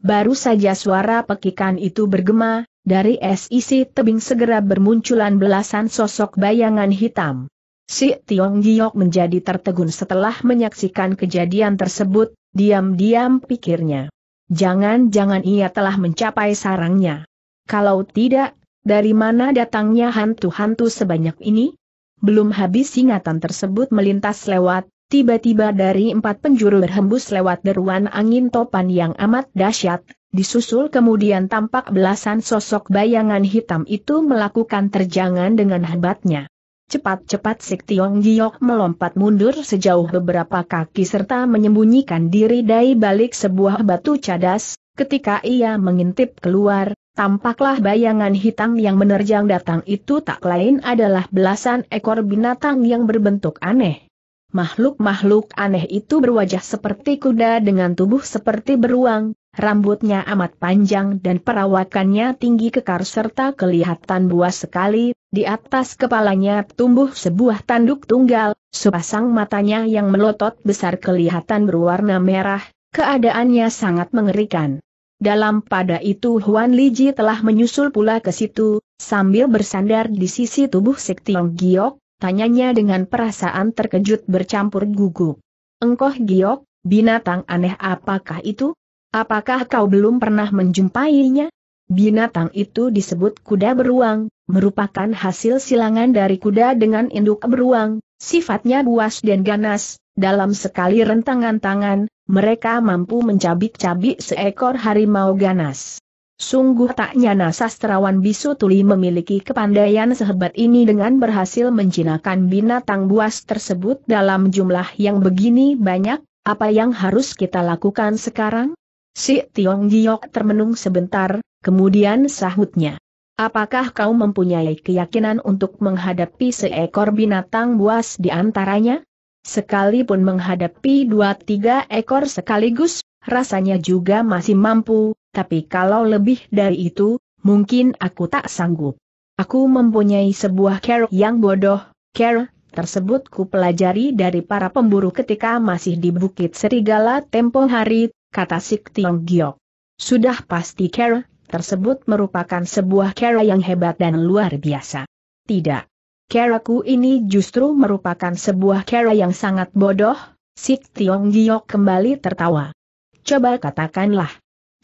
Baru saja suara pekikan itu bergema, dari isi tebing segera bermunculan belasan sosok bayangan hitam. Si Tiong Giok menjadi tertegun setelah menyaksikan kejadian tersebut, diam-diam pikirnya. Jangan-jangan ia telah mencapai sarangnya. Kalau tidak, dari mana datangnya hantu-hantu sebanyak ini? Belum habis ingatan tersebut melintas lewat, Tiba-tiba dari empat penjuru berhembus lewat deruan angin topan yang amat dahsyat, disusul kemudian tampak belasan sosok bayangan hitam itu melakukan terjangan dengan hebatnya. Cepat-cepat Sik Tiong Giok melompat mundur sejauh beberapa kaki serta menyembunyikan diri dari balik sebuah batu cadas, ketika ia mengintip keluar, Tampaklah bayangan hitam yang menerjang datang itu tak lain adalah belasan ekor binatang yang berbentuk aneh. Makhluk-makhluk aneh itu berwajah seperti kuda dengan tubuh seperti beruang, rambutnya amat panjang dan perawakannya tinggi kekar serta kelihatan buas sekali, di atas kepalanya tumbuh sebuah tanduk tunggal, sepasang matanya yang melotot besar kelihatan berwarna merah, keadaannya sangat mengerikan. Dalam pada itu Huan Liji telah menyusul pula ke situ, sambil bersandar di sisi tubuh Sektiong Giok, Tanyanya dengan perasaan terkejut bercampur gugup. Engkoh giok, binatang aneh apakah itu? Apakah kau belum pernah menjumpainya? Binatang itu disebut kuda beruang, merupakan hasil silangan dari kuda dengan induk beruang, sifatnya buas dan ganas, dalam sekali rentangan tangan, mereka mampu mencabik-cabik seekor harimau ganas. Sungguh tak nyana sastrawan bisu tuli memiliki kepandaian sehebat ini dengan berhasil menjinakkan binatang buas tersebut dalam jumlah yang begini banyak, apa yang harus kita lakukan sekarang? Si Tiong Giok termenung sebentar, kemudian sahutnya. Apakah kau mempunyai keyakinan untuk menghadapi seekor binatang buas di antaranya? Sekalipun menghadapi dua tiga ekor sekaligus, rasanya juga masih mampu, tapi kalau lebih dari itu, mungkin aku tak sanggup. Aku mempunyai sebuah care yang bodoh, care tersebut ku pelajari dari para pemburu ketika masih di Bukit Serigala tempo hari, kata Sik Tiong Giok. Sudah pasti care tersebut merupakan sebuah care yang hebat dan luar biasa. Tidak. Keraku ini justru merupakan sebuah kera yang sangat bodoh, Sik Tiong Giok kembali tertawa. Coba katakanlah.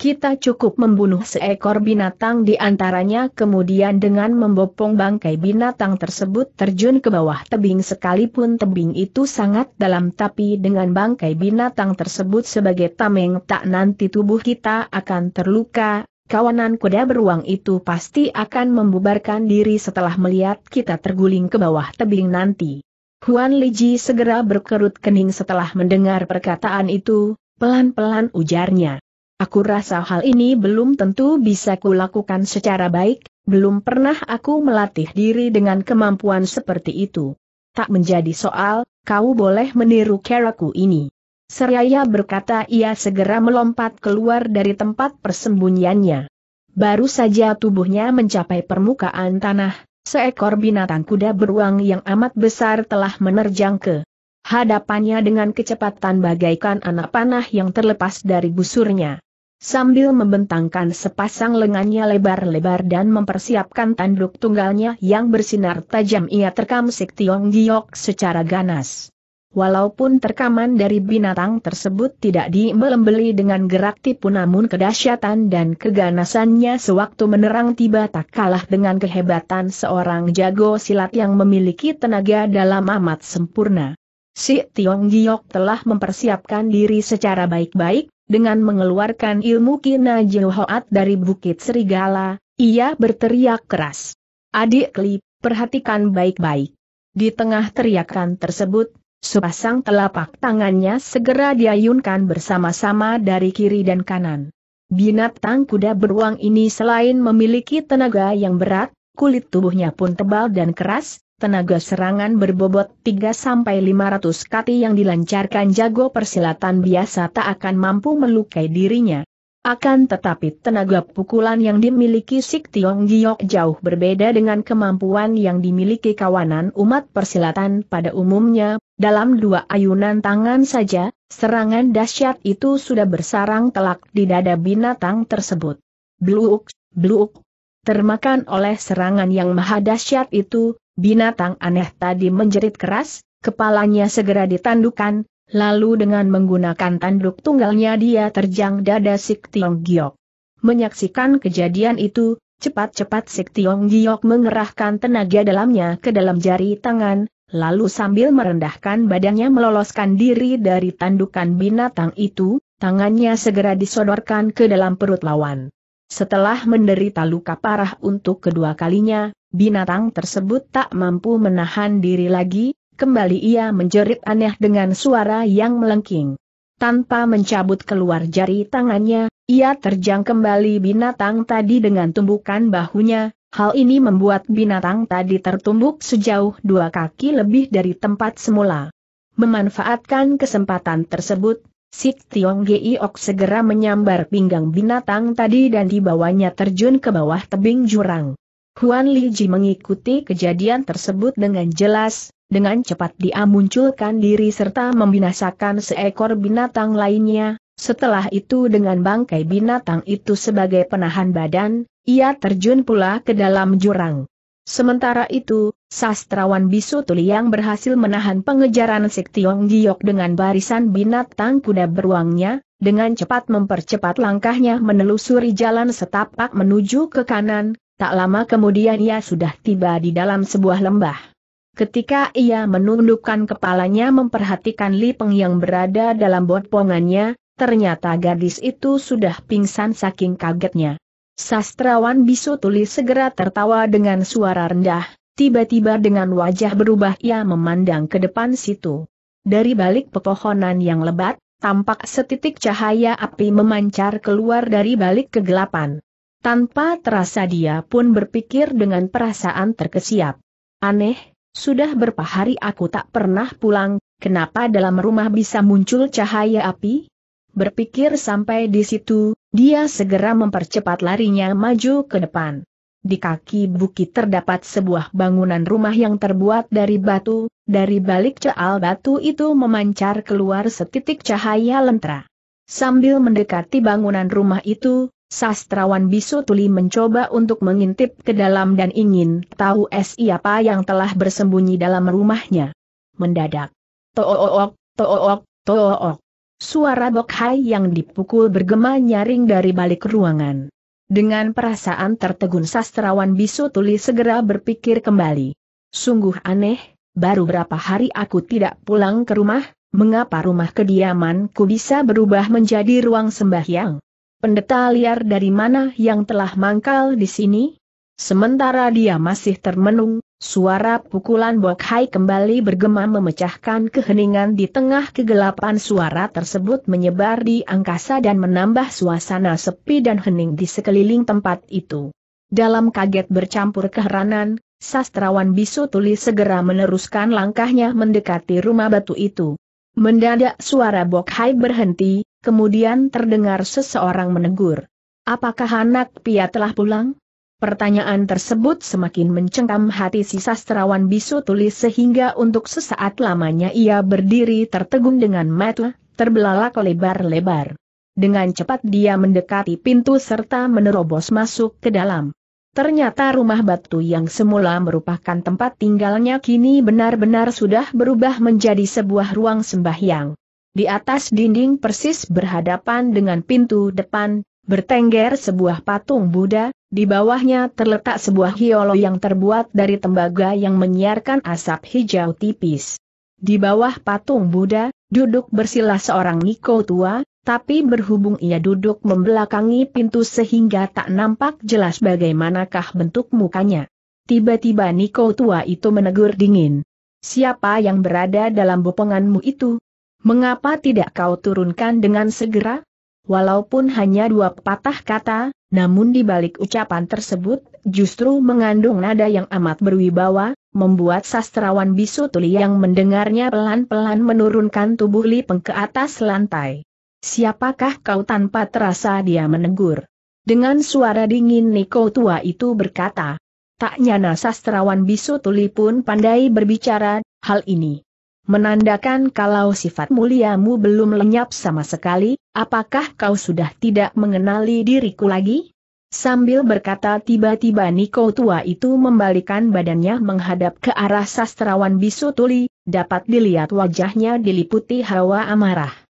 Kita cukup membunuh seekor binatang di antaranya kemudian dengan membopong bangkai binatang tersebut terjun ke bawah tebing sekalipun tebing itu sangat dalam tapi dengan bangkai binatang tersebut sebagai tameng tak nanti tubuh kita akan terluka, kawanan kuda beruang itu pasti akan membubarkan diri setelah melihat kita terguling ke bawah tebing nanti. Huan Liji segera berkerut kening setelah mendengar perkataan itu, Pelan-pelan ujarnya. Aku rasa hal ini belum tentu bisa kulakukan secara baik, belum pernah aku melatih diri dengan kemampuan seperti itu. Tak menjadi soal, kau boleh meniru keraku ini. Seraya berkata ia segera melompat keluar dari tempat persembunyiannya. Baru saja tubuhnya mencapai permukaan tanah, seekor binatang kuda beruang yang amat besar telah menerjang ke Hadapannya dengan kecepatan bagaikan anak panah yang terlepas dari busurnya. Sambil membentangkan sepasang lengannya lebar-lebar dan mempersiapkan tanduk tunggalnya yang bersinar tajam ia terkam Sik Tiong Giok secara ganas. Walaupun terkaman dari binatang tersebut tidak diembel dengan gerak tipu namun kedahsyatan dan keganasannya sewaktu menerang tiba tak kalah dengan kehebatan seorang jago silat yang memiliki tenaga dalam amat sempurna. Si Tiong Giok telah mempersiapkan diri secara baik-baik, dengan mengeluarkan ilmu Kina Jehoat dari Bukit Serigala, ia berteriak keras. Adik Li, perhatikan baik-baik. Di tengah teriakan tersebut, sepasang telapak tangannya segera diayunkan bersama-sama dari kiri dan kanan. Binatang kuda beruang ini selain memiliki tenaga yang berat, kulit tubuhnya pun tebal dan keras, tenaga serangan berbobot 3-500 kati yang dilancarkan jago persilatan biasa tak akan mampu melukai dirinya. Akan tetapi tenaga pukulan yang dimiliki Sik Tiong Giok jauh berbeda dengan kemampuan yang dimiliki kawanan umat persilatan pada umumnya, dalam dua ayunan tangan saja, serangan dahsyat itu sudah bersarang telak di dada binatang tersebut. Bluuk, bluuk. Termakan oleh serangan yang maha dahsyat itu, binatang aneh tadi menjerit keras, kepalanya segera ditandukan, lalu dengan menggunakan tanduk tunggalnya dia terjang dada Sik Tiong Giok. Menyaksikan kejadian itu, cepat-cepat Sik Tiong Giok mengerahkan tenaga dalamnya ke dalam jari tangan, lalu sambil merendahkan badannya meloloskan diri dari tandukan binatang itu, tangannya segera disodorkan ke dalam perut lawan. Setelah menderita luka parah untuk kedua kalinya, binatang tersebut tak mampu menahan diri lagi, kembali ia menjerit aneh dengan suara yang melengking. Tanpa mencabut keluar jari tangannya, ia terjang kembali binatang tadi dengan tumbukan bahunya, hal ini membuat binatang tadi tertumbuk sejauh dua kaki lebih dari tempat semula. Memanfaatkan kesempatan tersebut, Sik Tiong Giok segera menyambar pinggang binatang tadi dan dibawanya terjun ke bawah tebing jurang. Huan Li Ji mengikuti kejadian tersebut dengan jelas, dengan cepat dia munculkan diri serta membinasakan seekor binatang lainnya, setelah itu dengan bangkai binatang itu sebagai penahan badan, ia terjun pula ke dalam jurang. Sementara itu, sastrawan Bisu Tuli yang berhasil menahan pengejaran Sektiong Giok dengan barisan binatang kuda beruangnya, dengan cepat mempercepat langkahnya menelusuri jalan setapak menuju ke kanan, Tak lama kemudian ia sudah tiba di dalam sebuah lembah. Ketika ia menundukkan kepalanya memperhatikan Lipeng yang berada dalam botpongannya, ternyata gadis itu sudah pingsan saking kagetnya. Sastrawan bisu tulis segera tertawa dengan suara rendah, tiba-tiba dengan wajah berubah ia memandang ke depan situ. Dari balik pepohonan yang lebat, tampak setitik cahaya api memancar keluar dari balik kegelapan. Tanpa terasa dia pun berpikir dengan perasaan terkesiap. Aneh, sudah berapa hari aku tak pernah pulang, kenapa dalam rumah bisa muncul cahaya api? Berpikir sampai di situ, dia segera mempercepat larinya maju ke depan. Di kaki bukit terdapat sebuah bangunan rumah yang terbuat dari batu, dari balik ceal batu itu memancar keluar setitik cahaya lentera. Sambil mendekati bangunan rumah itu, Sastrawan Bisu Tuli mencoba untuk mengintip ke dalam dan ingin tahu siapa yang telah bersembunyi dalam rumahnya. Mendadak. Took, took, took. Suara bokhai yang dipukul bergema nyaring dari balik ruangan. Dengan perasaan tertegun sastrawan Bisu Tuli segera berpikir kembali. Sungguh aneh, baru berapa hari aku tidak pulang ke rumah, mengapa rumah kediamanku bisa berubah menjadi ruang sembahyang? pendeta liar dari mana yang telah mangkal di sini? Sementara dia masih termenung, suara pukulan Bok kembali bergema memecahkan keheningan di tengah kegelapan suara tersebut menyebar di angkasa dan menambah suasana sepi dan hening di sekeliling tempat itu. Dalam kaget bercampur keheranan, sastrawan bisu tulis segera meneruskan langkahnya mendekati rumah batu itu. Mendadak suara Bok Hai berhenti, kemudian terdengar seseorang menegur. Apakah anak Pia telah pulang? Pertanyaan tersebut semakin mencengkam hati si sastrawan bisu tulis sehingga untuk sesaat lamanya ia berdiri tertegun dengan mata, terbelalak lebar-lebar. Dengan cepat dia mendekati pintu serta menerobos masuk ke dalam. Ternyata rumah batu yang semula merupakan tempat tinggalnya kini benar-benar sudah berubah menjadi sebuah ruang sembahyang. Di atas dinding persis berhadapan dengan pintu depan, bertengger sebuah patung Buddha, di bawahnya terletak sebuah hiolo yang terbuat dari tembaga yang menyiarkan asap hijau tipis. Di bawah patung Buddha, duduk bersila seorang Niko tua, tapi berhubung ia duduk membelakangi pintu sehingga tak nampak jelas bagaimanakah bentuk mukanya. Tiba-tiba Niko tua itu menegur dingin. Siapa yang berada dalam boponganmu itu? Mengapa tidak kau turunkan dengan segera? Walaupun hanya dua patah kata, namun di balik ucapan tersebut, justru mengandung nada yang amat berwibawa, membuat sastrawan bisu tuli yang mendengarnya pelan-pelan menurunkan tubuh Lipeng ke atas lantai. Siapakah kau tanpa terasa dia menegur. Dengan suara dingin Niko tua itu berkata. Tak nyana sastrawan bisu tuli pun pandai berbicara, hal ini. Menandakan kalau sifat muliamu belum lenyap sama sekali, apakah kau sudah tidak mengenali diriku lagi? Sambil berkata tiba-tiba Niko tua itu membalikan badannya menghadap ke arah sastrawan bisu tuli, dapat dilihat wajahnya diliputi hawa amarah.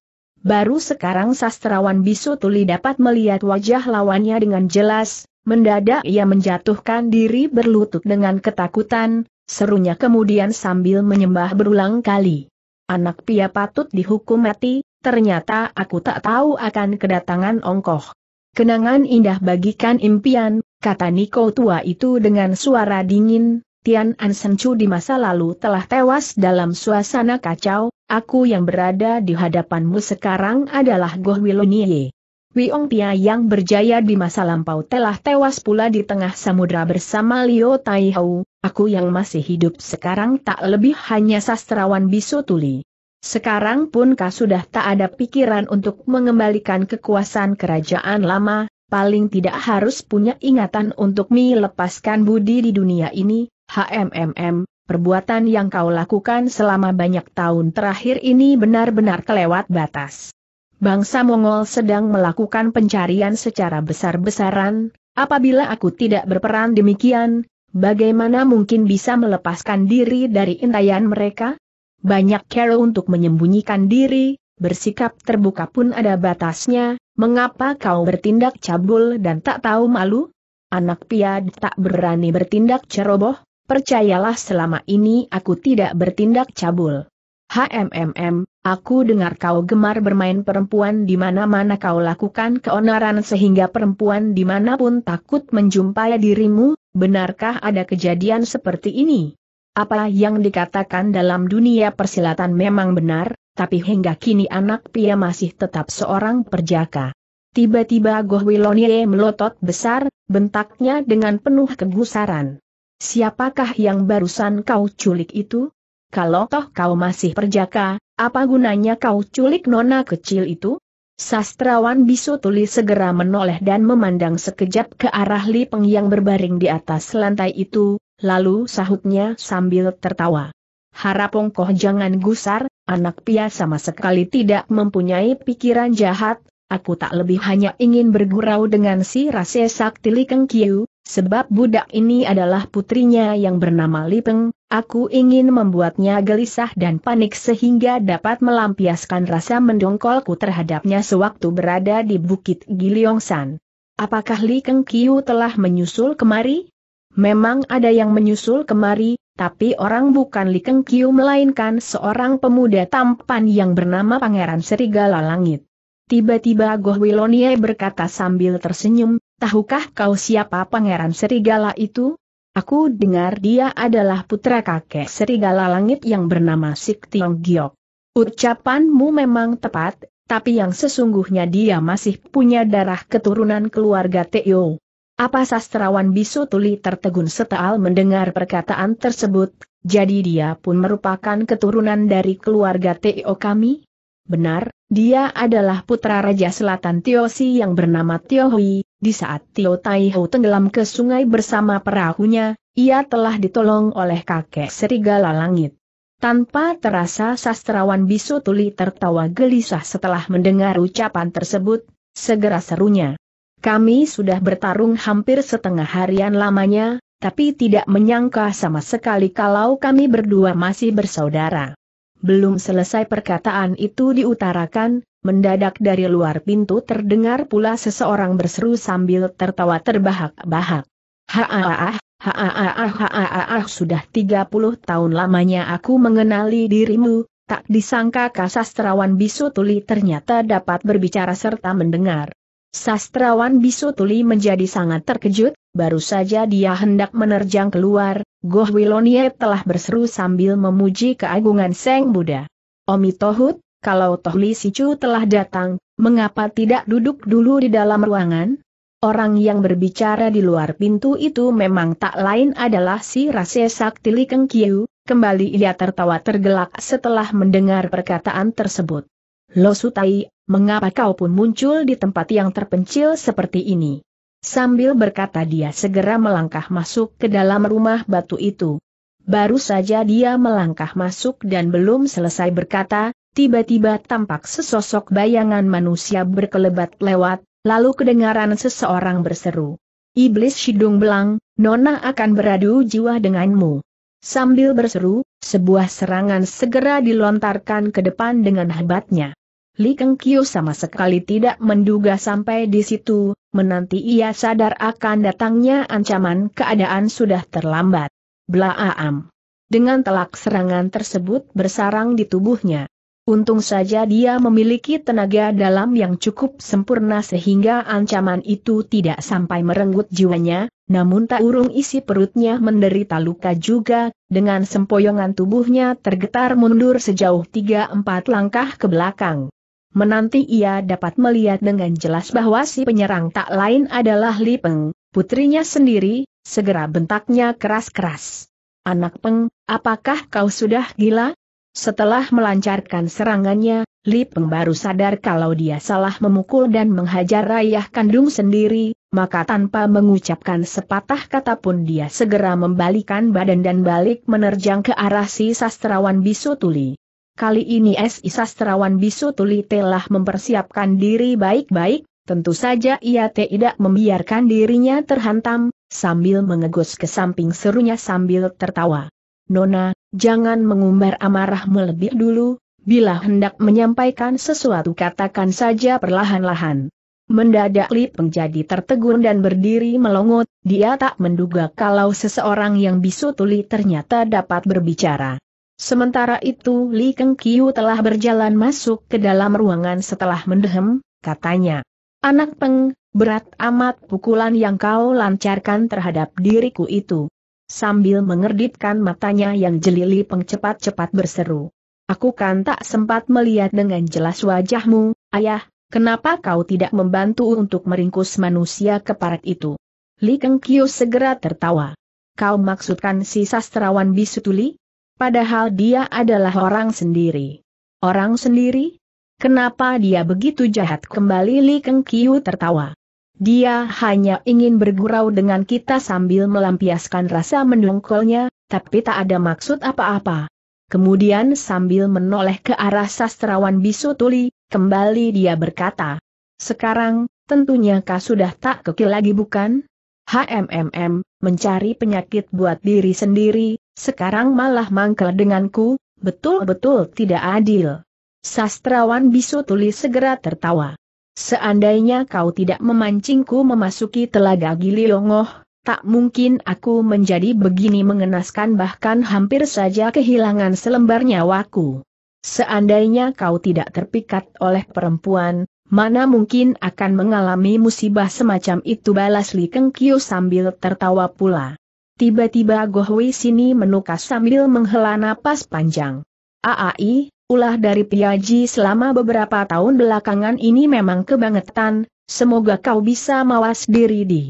Baru sekarang sastrawan bisu tuli dapat melihat wajah lawannya dengan jelas, mendadak ia menjatuhkan diri berlutut dengan ketakutan, serunya kemudian sambil menyembah berulang kali. Anak pia patut dihukum mati, ternyata aku tak tahu akan kedatangan ongkoh. Kenangan indah bagikan impian, kata Niko tua itu dengan suara dingin, Tian An Sencu di masa lalu telah tewas dalam suasana kacau, Aku yang berada di hadapanmu sekarang adalah Goh Wilonie. Wiong Pia yang berjaya di masa lampau telah tewas pula di tengah samudra bersama Liu Taihou, aku yang masih hidup sekarang tak lebih hanya sastrawan bisu tuli. Sekarang pun kau sudah tak ada pikiran untuk mengembalikan kekuasaan kerajaan lama, paling tidak harus punya ingatan untuk melepaskan budi di dunia ini, HMMM, perbuatan yang kau lakukan selama banyak tahun terakhir ini benar-benar kelewat batas. Bangsa Mongol sedang melakukan pencarian secara besar-besaran, apabila aku tidak berperan demikian, bagaimana mungkin bisa melepaskan diri dari intayan mereka? Banyak cara untuk menyembunyikan diri, bersikap terbuka pun ada batasnya, mengapa kau bertindak cabul dan tak tahu malu? Anak piad tak berani bertindak ceroboh? percayalah selama ini aku tidak bertindak cabul. HMMM, aku dengar kau gemar bermain perempuan di mana-mana kau lakukan keonaran sehingga perempuan dimanapun takut menjumpai dirimu, benarkah ada kejadian seperti ini? Apa yang dikatakan dalam dunia persilatan memang benar, tapi hingga kini anak pia masih tetap seorang perjaka. Tiba-tiba Goh Wilonie melotot besar, bentaknya dengan penuh kegusaran. Siapakah yang barusan kau culik itu? Kalau toh kau masih perjaka, apa gunanya kau culik nona kecil itu? Sastrawan bisu tuli segera menoleh dan memandang sekejap ke arah Li Peng yang berbaring di atas lantai itu, lalu sahutnya sambil tertawa. Harap Ongkoh jangan gusar, anak pia sama sekali tidak mempunyai pikiran jahat, aku tak lebih hanya ingin bergurau dengan si Rase Sakti Keng Kiu, Sebab budak ini adalah putrinya yang bernama Lipeng, aku ingin membuatnya gelisah dan panik sehingga dapat melampiaskan rasa mendongkolku terhadapnya sewaktu berada di Bukit Giliongsan. Apakah Li Keng Kiu telah menyusul kemari? Memang ada yang menyusul kemari, tapi orang bukan Li Keng Kiu melainkan seorang pemuda tampan yang bernama Pangeran Serigala Langit. Tiba-tiba Goh Wilonie berkata sambil tersenyum, Tahukah kau siapa pangeran serigala itu? Aku dengar dia adalah putra kakek serigala langit yang bernama Sik Tiong Giok. Ucapanmu memang tepat, tapi yang sesungguhnya dia masih punya darah keturunan keluarga Teo. Apa sastrawan bisu tuli tertegun setaal mendengar perkataan tersebut, jadi dia pun merupakan keturunan dari keluarga Teo kami? Benar, dia adalah putra Raja Selatan Tiosi yang bernama Tio Hui, di saat Tio Tai tenggelam ke sungai bersama perahunya, ia telah ditolong oleh kakek serigala langit. Tanpa terasa sastrawan bisu tuli tertawa gelisah setelah mendengar ucapan tersebut, segera serunya. Kami sudah bertarung hampir setengah harian lamanya, tapi tidak menyangka sama sekali kalau kami berdua masih bersaudara. Belum selesai perkataan itu diutarakan, mendadak dari luar pintu terdengar pula seseorang berseru sambil tertawa terbahak-bahak. Haaah, haaah, haaah, sudah 30 tahun lamanya aku mengenali dirimu, tak disangka sastrawan bisu tuli ternyata dapat berbicara serta mendengar. Sastrawan bisu tuli menjadi sangat terkejut, baru saja dia hendak menerjang keluar, Goh Wilonie telah berseru sambil memuji keagungan Seng Buddha. Omi Tohut, kalau Tohli Li Sicu telah datang, mengapa tidak duduk dulu di dalam ruangan? Orang yang berbicara di luar pintu itu memang tak lain adalah si Rase Sakti Li Keng Kiu, kembali ia tertawa tergelak setelah mendengar perkataan tersebut. Lo Sutai, mengapa kau pun muncul di tempat yang terpencil seperti ini? Sambil berkata dia segera melangkah masuk ke dalam rumah batu itu. Baru saja dia melangkah masuk dan belum selesai berkata, tiba-tiba tampak sesosok bayangan manusia berkelebat lewat, lalu kedengaran seseorang berseru. Iblis Sidung Belang, Nona akan beradu jiwa denganmu. Sambil berseru, sebuah serangan segera dilontarkan ke depan dengan hebatnya. Li Keng Kiu sama sekali tidak menduga sampai di situ, menanti ia sadar akan datangnya ancaman keadaan sudah terlambat. Blaam. Dengan telak serangan tersebut bersarang di tubuhnya. Untung saja dia memiliki tenaga dalam yang cukup sempurna sehingga ancaman itu tidak sampai merenggut jiwanya, namun tak urung isi perutnya menderita luka juga, dengan sempoyongan tubuhnya tergetar mundur sejauh 3-4 langkah ke belakang menanti ia dapat melihat dengan jelas bahwa si penyerang tak lain adalah Li Peng, putrinya sendiri, segera bentaknya keras-keras. Anak Peng, apakah kau sudah gila? Setelah melancarkan serangannya, Li Peng baru sadar kalau dia salah memukul dan menghajar ayah kandung sendiri, maka tanpa mengucapkan sepatah kata pun dia segera membalikan badan dan balik menerjang ke arah si sastrawan Bisu Tuli. Kali ini SI Sastrawan Bisu Tuli telah mempersiapkan diri baik-baik, tentu saja ia tidak membiarkan dirinya terhantam, sambil mengegus ke samping serunya sambil tertawa. Nona, jangan mengumbar amarah melebih dulu, bila hendak menyampaikan sesuatu katakan saja perlahan-lahan. Mendadak Lip menjadi tertegun dan berdiri melongot, dia tak menduga kalau seseorang yang bisu tuli ternyata dapat berbicara. Sementara itu Li Keng Kiu telah berjalan masuk ke dalam ruangan setelah mendehem, katanya. Anak Peng, berat amat pukulan yang kau lancarkan terhadap diriku itu. Sambil mengerditkan matanya yang jelili Peng cepat-cepat berseru. Aku kan tak sempat melihat dengan jelas wajahmu, ayah, kenapa kau tidak membantu untuk meringkus manusia keparat itu? Li Keng Kiu segera tertawa. Kau maksudkan si sastrawan Bisutuli? padahal dia adalah orang sendiri. Orang sendiri? Kenapa dia begitu jahat kembali Li Keng Kiu tertawa. Dia hanya ingin bergurau dengan kita sambil melampiaskan rasa mendongkolnya, tapi tak ada maksud apa-apa. Kemudian sambil menoleh ke arah sastrawan bisu tuli, kembali dia berkata, Sekarang, tentunya kau sudah tak kekil lagi bukan? HMMM, mencari penyakit buat diri sendiri, sekarang malah mangkel denganku, betul-betul tidak adil. Sastrawan bisu Tuli segera tertawa. Seandainya kau tidak memancingku memasuki telaga Gili Longoh, tak mungkin aku menjadi begini mengenaskan bahkan hampir saja kehilangan selembar nyawaku. Seandainya kau tidak terpikat oleh perempuan, mana mungkin akan mengalami musibah semacam itu balas Li Keng sambil tertawa pula. Tiba-tiba Wei sini menukas sambil menghela napas panjang. Aai, ulah dari Piaji selama beberapa tahun belakangan ini memang kebangetan, semoga kau bisa mawas diri di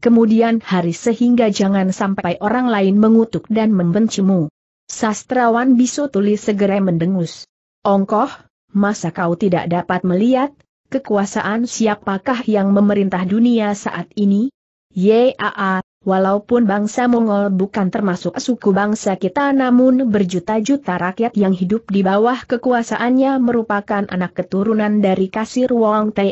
kemudian hari sehingga jangan sampai orang lain mengutuk dan membencimu. Sastrawan bisu tulis segera mendengus. Ongkoh, masa kau tidak dapat melihat, kekuasaan siapakah yang memerintah dunia saat ini? Yaa, Walaupun bangsa Mongol bukan termasuk suku bangsa kita namun berjuta-juta rakyat yang hidup di bawah kekuasaannya merupakan anak keturunan dari kasir Wong Te,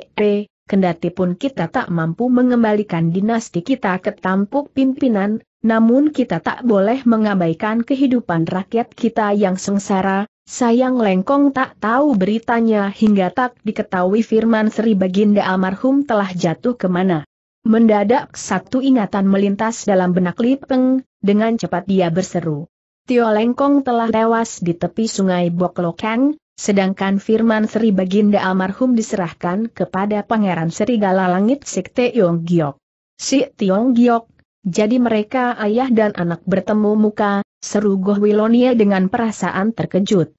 kendati pun kita tak mampu mengembalikan dinasti kita ke tampuk pimpinan, namun kita tak boleh mengabaikan kehidupan rakyat kita yang sengsara, sayang Lengkong tak tahu beritanya hingga tak diketahui firman Sri Baginda almarhum telah jatuh kemana. Mendadak satu ingatan melintas dalam benak Li Peng, dengan cepat dia berseru. Tio Lengkong telah tewas di tepi sungai Boklokang, sedangkan firman Sri Baginda almarhum diserahkan kepada Pangeran Serigala Langit Sik Teong Giok. Si Tiong Giok, jadi mereka ayah dan anak bertemu muka, seru Goh Wilonia dengan perasaan terkejut.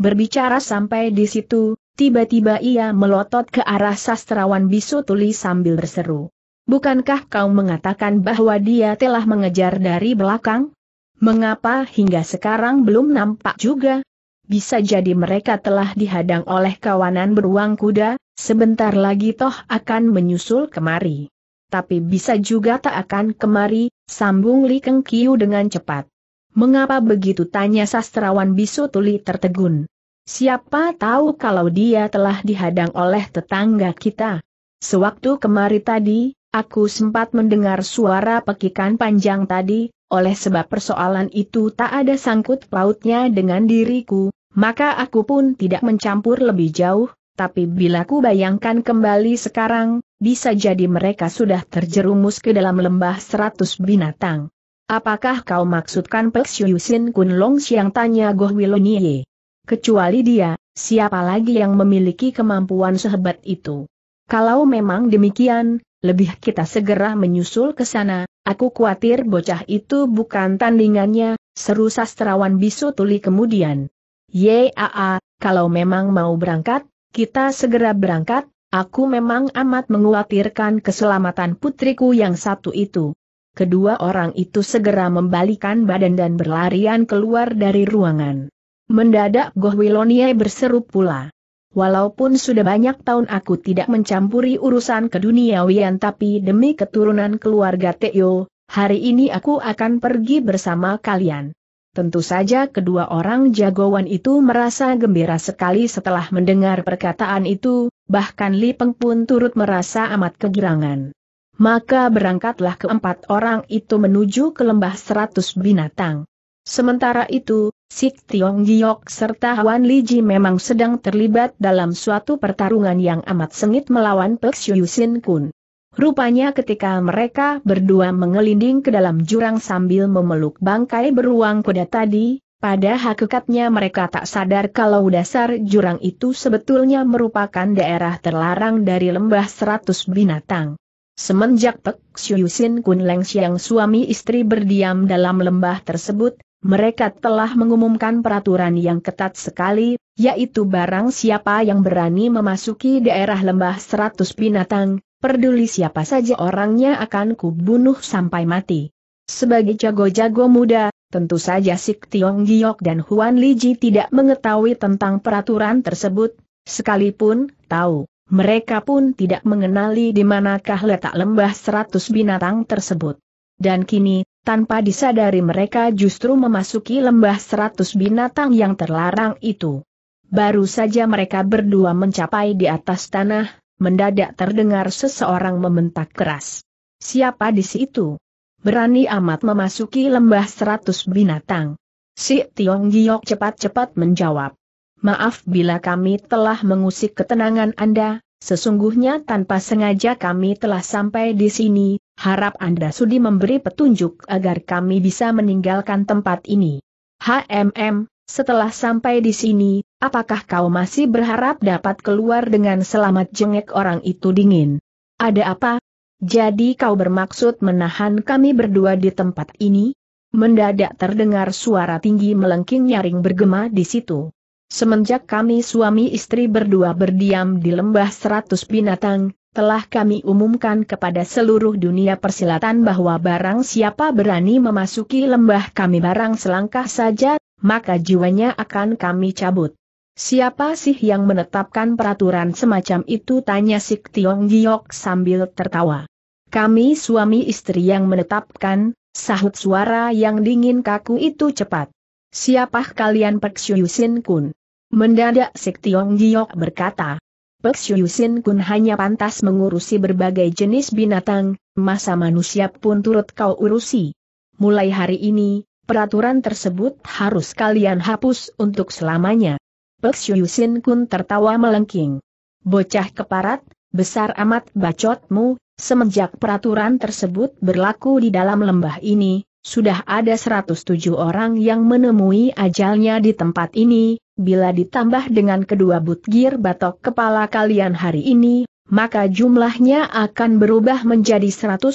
Berbicara sampai di situ, tiba-tiba ia melotot ke arah sastrawan bisu tuli sambil berseru. Bukankah kau mengatakan bahwa dia telah mengejar dari belakang? Mengapa hingga sekarang belum nampak juga? Bisa jadi mereka telah dihadang oleh kawanan beruang kuda, sebentar lagi toh akan menyusul kemari. Tapi bisa juga tak akan kemari, sambung Li Keng Kiu dengan cepat. Mengapa begitu tanya sastrawan bisu tuli tertegun. Siapa tahu kalau dia telah dihadang oleh tetangga kita. Sewaktu kemari tadi, Aku sempat mendengar suara pekikan panjang tadi, oleh sebab persoalan itu tak ada sangkut pautnya dengan diriku, maka aku pun tidak mencampur lebih jauh, tapi bila ku bayangkan kembali sekarang, bisa jadi mereka sudah terjerumus ke dalam lembah seratus binatang. Apakah kau maksudkan Pek Syusin Kun Long Siang tanya Goh Wilonie? Kecuali dia, siapa lagi yang memiliki kemampuan sehebat itu? Kalau memang demikian, lebih kita segera menyusul ke sana, aku khawatir bocah itu bukan tandingannya, seru sastrawan bisu tuli kemudian. Yaa, kalau memang mau berangkat, kita segera berangkat, aku memang amat mengkhawatirkan keselamatan putriku yang satu itu. Kedua orang itu segera membalikan badan dan berlarian keluar dari ruangan. Mendadak Goh Wilonie berseru pula. Walaupun sudah banyak tahun aku tidak mencampuri urusan keduniawian tapi demi keturunan keluarga Teo, hari ini aku akan pergi bersama kalian. Tentu saja kedua orang jagoan itu merasa gembira sekali setelah mendengar perkataan itu, bahkan Li Peng pun turut merasa amat kegirangan. Maka berangkatlah keempat orang itu menuju ke lembah seratus binatang. Sementara itu, Sik Tiong Giok serta Huan Li Ji memang sedang terlibat dalam suatu pertarungan yang amat sengit melawan Pek Xiu Sin Kun. Rupanya ketika mereka berdua mengelinding ke dalam jurang sambil memeluk bangkai beruang kuda tadi, pada hakikatnya mereka tak sadar kalau dasar jurang itu sebetulnya merupakan daerah terlarang dari lembah seratus binatang. Semenjak Pek Sin Kun Leng Xiang suami istri berdiam dalam lembah tersebut, mereka telah mengumumkan peraturan yang ketat sekali, yaitu barang siapa yang berani memasuki daerah lembah seratus binatang, peduli siapa saja orangnya akan kubunuh sampai mati. Sebagai jago-jago muda, tentu saja Sik Tiong Giok dan Huan Liji tidak mengetahui tentang peraturan tersebut, sekalipun tahu. Mereka pun tidak mengenali di manakah letak lembah seratus binatang tersebut. Dan kini, tanpa disadari mereka justru memasuki lembah seratus binatang yang terlarang itu. Baru saja mereka berdua mencapai di atas tanah, mendadak terdengar seseorang membentak keras. Siapa di situ? Berani amat memasuki lembah seratus binatang. Si Tiong Giok cepat-cepat menjawab. Maaf bila kami telah mengusik ketenangan Anda, Sesungguhnya tanpa sengaja kami telah sampai di sini, harap Anda sudi memberi petunjuk agar kami bisa meninggalkan tempat ini. HMM, setelah sampai di sini, apakah kau masih berharap dapat keluar dengan selamat jengek orang itu dingin? Ada apa? Jadi kau bermaksud menahan kami berdua di tempat ini? Mendadak terdengar suara tinggi melengking nyaring bergema di situ. Semenjak kami suami istri berdua berdiam di lembah seratus binatang, telah kami umumkan kepada seluruh dunia persilatan bahwa barang siapa berani memasuki lembah kami barang selangkah saja, maka jiwanya akan kami cabut. Siapa sih yang menetapkan peraturan semacam itu tanya Sik Tiong Giok sambil tertawa. Kami suami istri yang menetapkan, sahut suara yang dingin kaku itu cepat. Siapa kalian Yusin Kun? Mendadak Sik Tiong Giok berkata, Pek Sin Kun hanya pantas mengurusi berbagai jenis binatang, masa manusia pun turut kau urusi. Mulai hari ini, peraturan tersebut harus kalian hapus untuk selamanya. Pek Sin Kun tertawa melengking. Bocah keparat, besar amat bacotmu, semenjak peraturan tersebut berlaku di dalam lembah ini, sudah ada 107 orang yang menemui ajalnya di tempat ini, bila ditambah dengan kedua butgir batok kepala kalian hari ini, maka jumlahnya akan berubah menjadi 109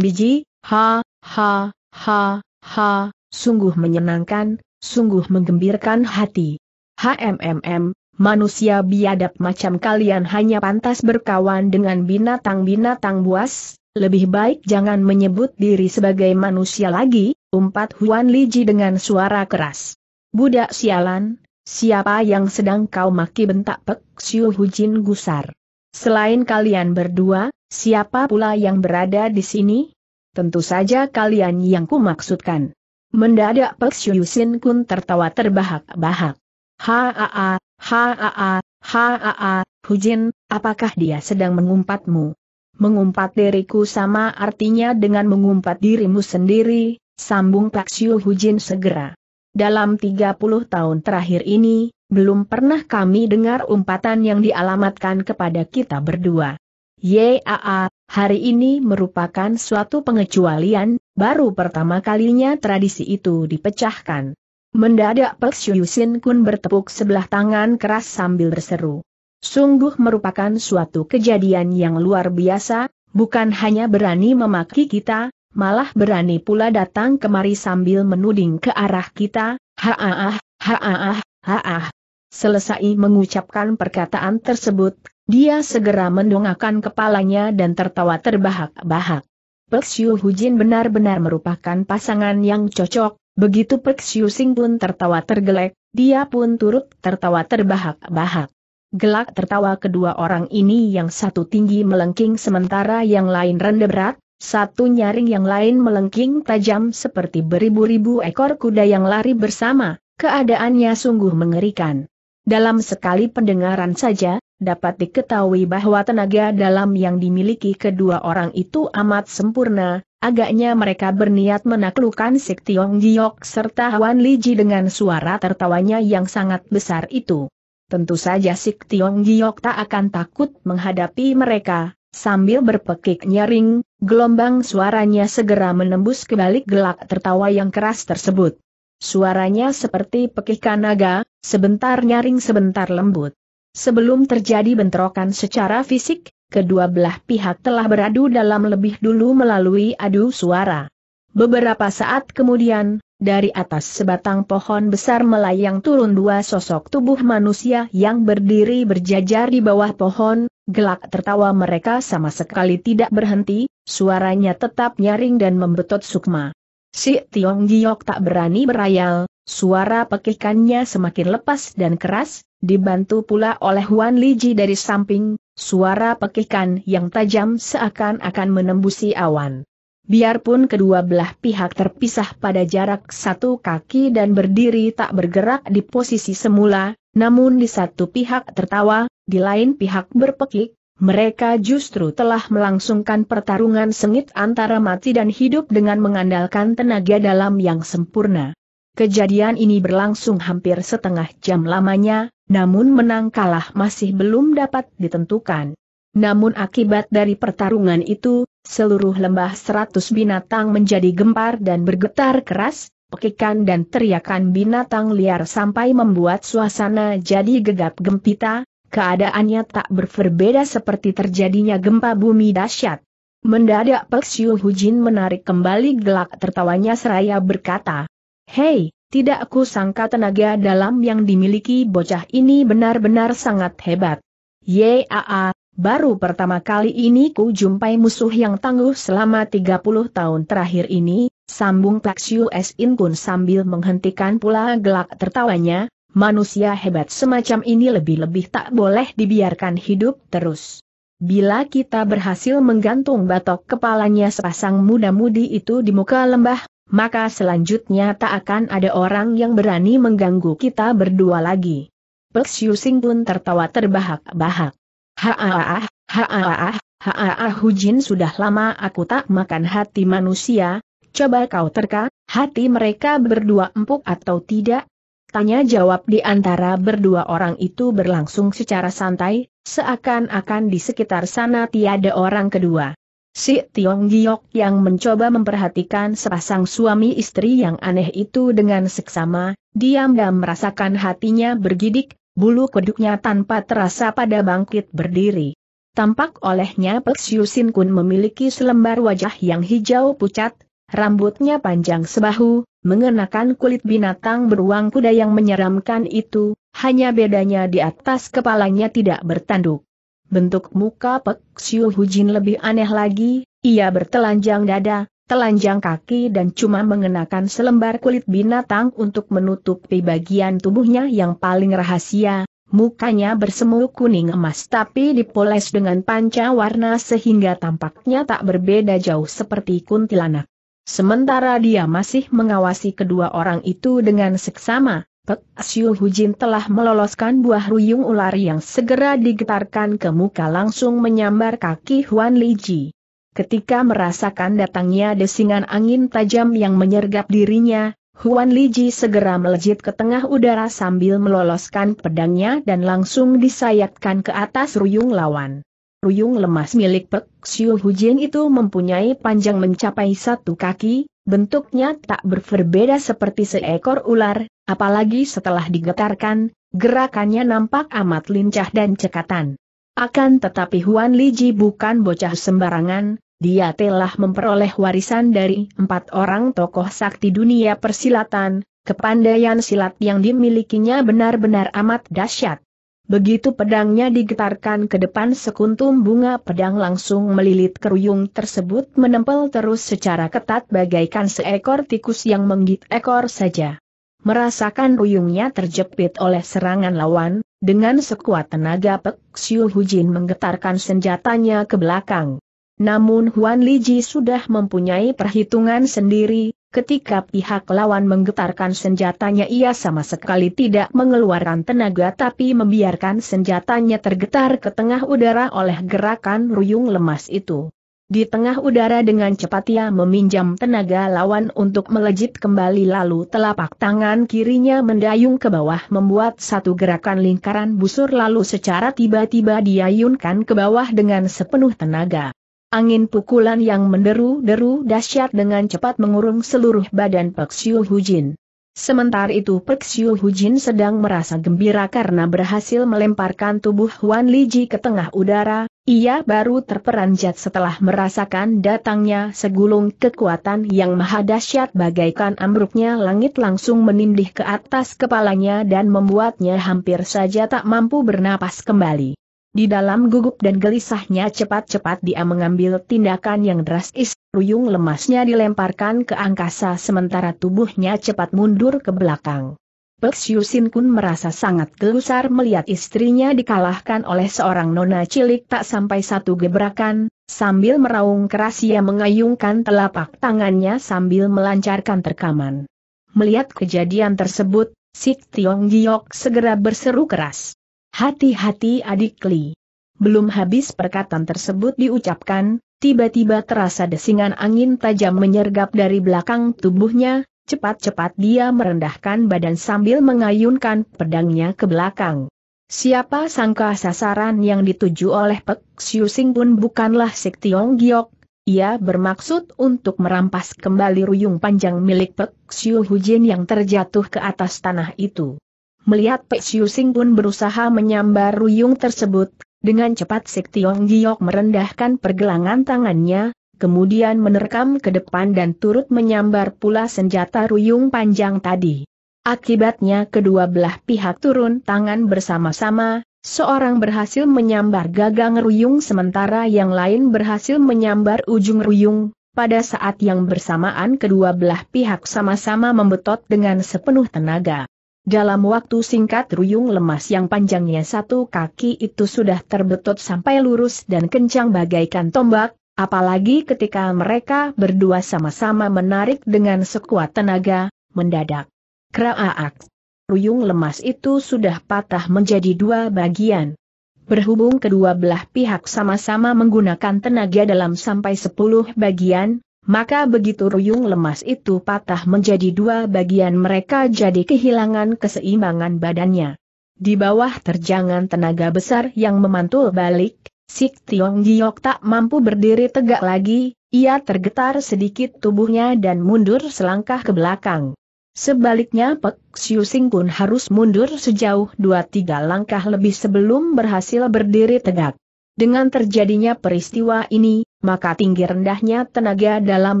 biji, ha, ha, ha, ha, sungguh menyenangkan, sungguh menggembirkan hati. HMMM, manusia biadab macam kalian hanya pantas berkawan dengan binatang-binatang buas, lebih baik jangan menyebut diri sebagai manusia lagi, umpat Huan Liji dengan suara keras. Budak sialan, siapa yang sedang kau maki bentak Pek Siu Hujin gusar. Selain kalian berdua, siapa pula yang berada di sini? Tentu saja kalian yang ku maksudkan. Mendadak Pek Siu Sin Kun tertawa terbahak-bahak. Haa, haa, haa, haa, Hujin, apakah dia sedang mengumpatmu? Mengumpat diriku sama artinya dengan mengumpat dirimu sendiri, sambung Pak Siu Hujin segera. Dalam 30 tahun terakhir ini, belum pernah kami dengar umpatan yang dialamatkan kepada kita berdua. YAA, hari ini merupakan suatu pengecualian, baru pertama kalinya tradisi itu dipecahkan. Mendadak Siu Sin Kun bertepuk sebelah tangan keras sambil berseru sungguh merupakan suatu kejadian yang luar biasa, bukan hanya berani memaki kita, malah berani pula datang kemari sambil menuding ke arah kita, haah, haah, haah. Selesai mengucapkan perkataan tersebut, dia segera mendongakkan kepalanya dan tertawa terbahak-bahak. Peksiu Hujin benar-benar merupakan pasangan yang cocok, begitu Peksiu Sing pun tertawa tergelek, dia pun turut tertawa terbahak-bahak. Gelak tertawa kedua orang ini yang satu tinggi melengking sementara yang lain rendah berat, satu nyaring yang lain melengking tajam seperti beribu-ribu ekor kuda yang lari bersama, keadaannya sungguh mengerikan. Dalam sekali pendengaran saja, dapat diketahui bahwa tenaga dalam yang dimiliki kedua orang itu amat sempurna, agaknya mereka berniat menaklukkan Sik Tiong Giok serta Wan Liji dengan suara tertawanya yang sangat besar itu tentu saja Sik Tiong Giok tak akan takut menghadapi mereka. Sambil berpekik nyaring, gelombang suaranya segera menembus kebalik gelak tertawa yang keras tersebut. Suaranya seperti pekikan naga, sebentar nyaring sebentar lembut. Sebelum terjadi bentrokan secara fisik, kedua belah pihak telah beradu dalam lebih dulu melalui adu suara. Beberapa saat kemudian, dari atas sebatang pohon besar melayang turun dua sosok tubuh manusia yang berdiri berjajar di bawah pohon, gelak tertawa mereka sama sekali tidak berhenti, suaranya tetap nyaring dan membetot sukma. Si Tiong Giok tak berani berayal, suara pekikannya semakin lepas dan keras, dibantu pula oleh Wan Ji dari samping, suara pekikan yang tajam seakan-akan menembusi awan. Biarpun kedua belah pihak terpisah pada jarak satu kaki dan berdiri tak bergerak di posisi semula, namun di satu pihak tertawa, di lain pihak berpekik, mereka justru telah melangsungkan pertarungan sengit antara mati dan hidup dengan mengandalkan tenaga dalam yang sempurna. Kejadian ini berlangsung hampir setengah jam lamanya, namun menang kalah masih belum dapat ditentukan. Namun akibat dari pertarungan itu, seluruh lembah seratus binatang menjadi gempar dan bergetar keras, pekikan dan teriakan binatang liar sampai membuat suasana jadi gegap gempita, keadaannya tak berbeda seperti terjadinya gempa bumi dahsyat. Mendadak Pek Siu Hujin menarik kembali gelak tertawanya seraya berkata, Hei, tidak aku sangka tenaga dalam yang dimiliki bocah ini benar-benar sangat hebat. Yaa, Baru pertama kali ini ku jumpai musuh yang tangguh selama 30 tahun terakhir ini, sambung Plaxiu S. Kun sambil menghentikan pula gelak tertawanya, manusia hebat semacam ini lebih-lebih tak boleh dibiarkan hidup terus. Bila kita berhasil menggantung batok kepalanya sepasang muda-mudi itu di muka lembah, maka selanjutnya tak akan ada orang yang berani mengganggu kita berdua lagi. Plaxiu Sing pun tertawa terbahak-bahak. Haaah, haaah, haaah Hujin sudah lama aku tak makan hati manusia, coba kau terka, hati mereka berdua empuk atau tidak? Tanya jawab di antara berdua orang itu berlangsung secara santai, seakan-akan di sekitar sana tiada orang kedua. Si Tiong Giok yang mencoba memperhatikan sepasang suami istri yang aneh itu dengan seksama, diam-diam merasakan hatinya bergidik, Bulu keduknya tanpa terasa pada bangkit berdiri. Tampak olehnya Pek Sin Kun memiliki selembar wajah yang hijau pucat, rambutnya panjang sebahu, mengenakan kulit binatang beruang kuda yang menyeramkan itu, hanya bedanya di atas kepalanya tidak bertanduk. Bentuk muka Pek Siu Hujin lebih aneh lagi, ia bertelanjang dada, telanjang kaki dan cuma mengenakan selembar kulit binatang untuk menutupi bagian tubuhnya yang paling rahasia, mukanya bersemu kuning emas tapi dipoles dengan panca warna sehingga tampaknya tak berbeda jauh seperti kuntilanak. Sementara dia masih mengawasi kedua orang itu dengan seksama, Pek Siu Hujin telah meloloskan buah ruyung ular yang segera digetarkan ke muka langsung menyambar kaki Huan Liji. Ketika merasakan datangnya desingan angin tajam yang menyergap dirinya, Huan Liji segera melejit ke tengah udara sambil meloloskan pedangnya dan langsung disayatkan ke atas ruyung lawan. Ruyung lemas milik Pek Xiu Hujin itu mempunyai panjang mencapai satu kaki, bentuknya tak berbeda seperti seekor ular, apalagi setelah digetarkan, gerakannya nampak amat lincah dan cekatan. Akan tetapi Huan Liji bukan bocah sembarangan, dia telah memperoleh warisan dari empat orang tokoh sakti dunia persilatan, kepandaian silat yang dimilikinya benar-benar amat dahsyat. Begitu pedangnya digetarkan ke depan sekuntum bunga pedang langsung melilit keruyung tersebut menempel terus secara ketat bagaikan seekor tikus yang menggigit ekor saja. Merasakan ruyungnya terjepit oleh serangan lawan, dengan sekuat tenaga Pek Siu Hujin menggetarkan senjatanya ke belakang. Namun Huan Liji sudah mempunyai perhitungan sendiri, ketika pihak lawan menggetarkan senjatanya ia sama sekali tidak mengeluarkan tenaga tapi membiarkan senjatanya tergetar ke tengah udara oleh gerakan ruyung lemas itu. Di tengah udara dengan cepat ia meminjam tenaga lawan untuk melejit kembali lalu telapak tangan kirinya mendayung ke bawah membuat satu gerakan lingkaran busur lalu secara tiba-tiba diayunkan ke bawah dengan sepenuh tenaga. Angin pukulan yang menderu-deru dahsyat dengan cepat mengurung seluruh badan Pek Siu Hujin. Sementara itu Pek Siu Hujin sedang merasa gembira karena berhasil melemparkan tubuh Wan Liji ke tengah udara, ia baru terperanjat setelah merasakan datangnya segulung kekuatan yang maha dahsyat bagaikan ambruknya langit langsung menindih ke atas kepalanya dan membuatnya hampir saja tak mampu bernapas kembali. Di dalam gugup dan gelisahnya cepat-cepat dia mengambil tindakan yang drastis, ruyung lemasnya dilemparkan ke angkasa sementara tubuhnya cepat mundur ke belakang. Pek Yusin Kun merasa sangat gelusar melihat istrinya dikalahkan oleh seorang nona cilik tak sampai satu gebrakan, sambil meraung keras ia mengayungkan telapak tangannya sambil melancarkan terkaman. Melihat kejadian tersebut, Sik Tiong Giok segera berseru keras. Hati-hati adik Li. Belum habis perkataan tersebut diucapkan, tiba-tiba terasa desingan angin tajam menyergap dari belakang tubuhnya, cepat-cepat dia merendahkan badan sambil mengayunkan pedangnya ke belakang. Siapa sangka sasaran yang dituju oleh Pek Sing pun bukanlah Sik Tiong Giok, ia bermaksud untuk merampas kembali ruyung panjang milik Pek Xiu Hujin yang terjatuh ke atas tanah itu. Melihat Pek Siu Sing pun berusaha menyambar ruyung tersebut, dengan cepat Sik Tiong Giok merendahkan pergelangan tangannya, kemudian menerkam ke depan dan turut menyambar pula senjata ruyung panjang tadi. Akibatnya kedua belah pihak turun tangan bersama-sama, seorang berhasil menyambar gagang ruyung sementara yang lain berhasil menyambar ujung ruyung, pada saat yang bersamaan kedua belah pihak sama-sama membetot dengan sepenuh tenaga. Dalam waktu singkat ruyung lemas yang panjangnya satu kaki itu sudah terbetot sampai lurus dan kencang bagaikan tombak, apalagi ketika mereka berdua sama-sama menarik dengan sekuat tenaga, mendadak. Kraaak. Ruyung lemas itu sudah patah menjadi dua bagian. Berhubung kedua belah pihak sama-sama menggunakan tenaga dalam sampai sepuluh bagian, maka begitu ruyung lemas itu patah menjadi dua bagian mereka jadi kehilangan keseimbangan badannya. Di bawah terjangan tenaga besar yang memantul balik, Sik Tiong Giok tak mampu berdiri tegak lagi, ia tergetar sedikit tubuhnya dan mundur selangkah ke belakang. Sebaliknya Pek Siu Sing pun harus mundur sejauh dua tiga langkah lebih sebelum berhasil berdiri tegak. Dengan terjadinya peristiwa ini, maka tinggi rendahnya tenaga dalam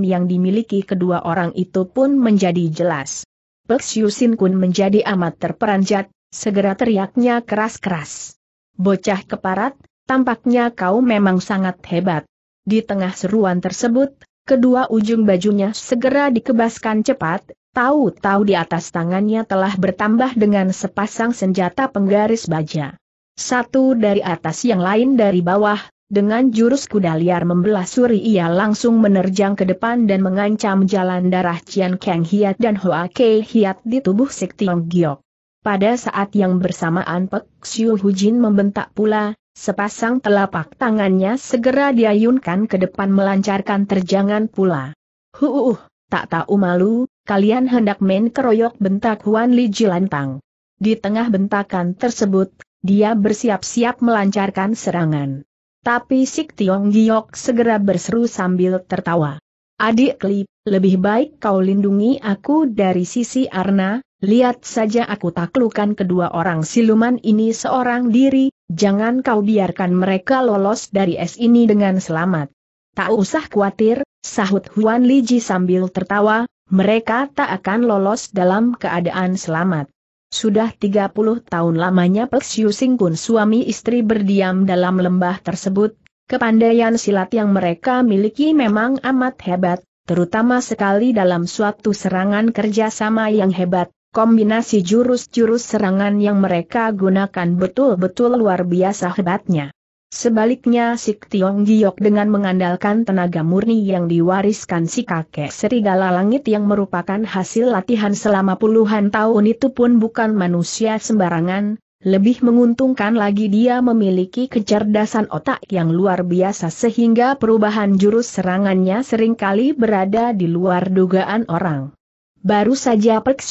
yang dimiliki kedua orang itu pun menjadi jelas. Pek Sin Kun menjadi amat terperanjat, segera teriaknya keras-keras. Bocah keparat, tampaknya kau memang sangat hebat. Di tengah seruan tersebut, kedua ujung bajunya segera dikebaskan cepat, tahu-tahu di atas tangannya telah bertambah dengan sepasang senjata penggaris baja. Satu dari atas yang lain dari bawah, dengan jurus kuda liar membelah suri ia langsung menerjang ke depan dan mengancam jalan darah Cian Kang Hiat dan Hoa Ke Hiat di tubuh Sik Tiong Giok. Pada saat yang bersamaan Pek Siu Hujin membentak pula, sepasang telapak tangannya segera diayunkan ke depan melancarkan terjangan pula. Huuuh, tak tahu malu, kalian hendak main keroyok bentak Huan Li Jilantang. Di tengah bentakan tersebut, dia bersiap-siap melancarkan serangan. Tapi Sik Tiong Giok segera berseru sambil tertawa. Adik Li, lebih baik kau lindungi aku dari sisi Arna, lihat saja aku taklukan kedua orang siluman ini seorang diri, jangan kau biarkan mereka lolos dari es ini dengan selamat. Tak usah khawatir, sahut Huan Liji sambil tertawa, mereka tak akan lolos dalam keadaan selamat. Sudah 30 tahun lamanya Pek Singkun suami istri berdiam dalam lembah tersebut, kepandaian silat yang mereka miliki memang amat hebat, terutama sekali dalam suatu serangan kerjasama yang hebat, kombinasi jurus-jurus serangan yang mereka gunakan betul-betul luar biasa hebatnya. Sebaliknya si Tiong Giok dengan mengandalkan tenaga murni yang diwariskan si kakek serigala langit yang merupakan hasil latihan selama puluhan tahun itu pun bukan manusia sembarangan, lebih menguntungkan lagi dia memiliki kecerdasan otak yang luar biasa sehingga perubahan jurus serangannya seringkali berada di luar dugaan orang. Baru saja Pek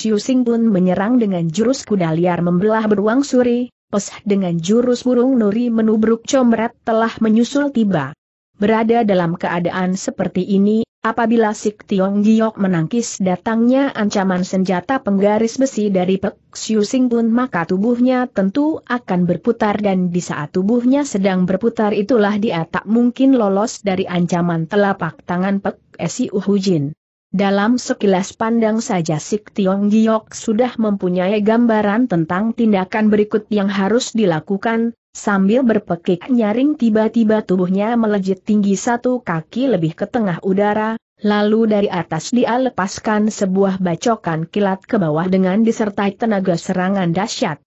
pun menyerang dengan jurus kuda liar membelah beruang suri, Pes dengan jurus burung nuri menubruk comret telah menyusul tiba. Berada dalam keadaan seperti ini, apabila Sik Tiong Giok menangkis datangnya ancaman senjata penggaris besi dari Pek Siu Sing pun maka tubuhnya tentu akan berputar dan di saat tubuhnya sedang berputar itulah dia tak mungkin lolos dari ancaman telapak tangan Pek Siu Hujin. Dalam sekilas pandang saja Sik Tiong Giok sudah mempunyai gambaran tentang tindakan berikut yang harus dilakukan, sambil berpekik nyaring tiba-tiba tubuhnya melejit tinggi satu kaki lebih ke tengah udara, lalu dari atas dia lepaskan sebuah bacokan kilat ke bawah dengan disertai tenaga serangan dahsyat.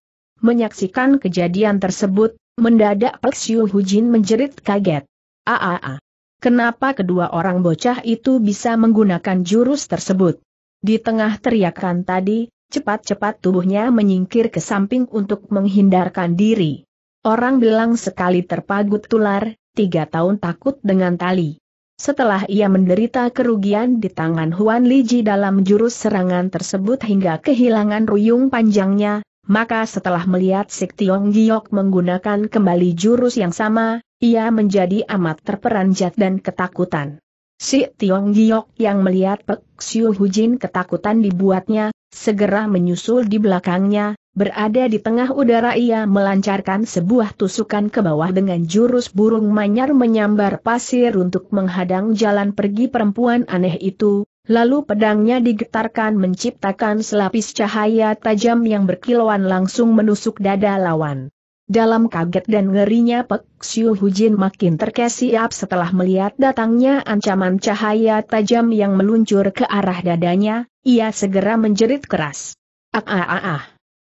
Menyaksikan kejadian tersebut, mendadak Pek Siu Hujin menjerit kaget. Aaah! Kenapa kedua orang bocah itu bisa menggunakan jurus tersebut? Di tengah teriakan tadi, cepat-cepat tubuhnya menyingkir ke samping untuk menghindarkan diri. Orang bilang sekali terpagut tular, tiga tahun takut dengan tali. Setelah ia menderita kerugian di tangan Huan Liji dalam jurus serangan tersebut hingga kehilangan ruyung panjangnya, maka setelah melihat Sik Tiong Giok menggunakan kembali jurus yang sama, ia menjadi amat terperanjat dan ketakutan. Si Tiong Giok yang melihat Pek Siu Hujin ketakutan dibuatnya, segera menyusul di belakangnya, berada di tengah udara ia melancarkan sebuah tusukan ke bawah dengan jurus burung manyar menyambar pasir untuk menghadang jalan pergi perempuan aneh itu, Lalu pedangnya digetarkan menciptakan selapis cahaya tajam yang berkilauan langsung menusuk dada lawan. Dalam kaget dan ngerinya Pek Siu Hujin makin terkesiap setelah melihat datangnya ancaman cahaya tajam yang meluncur ke arah dadanya, ia segera menjerit keras. Ah ah ah ah.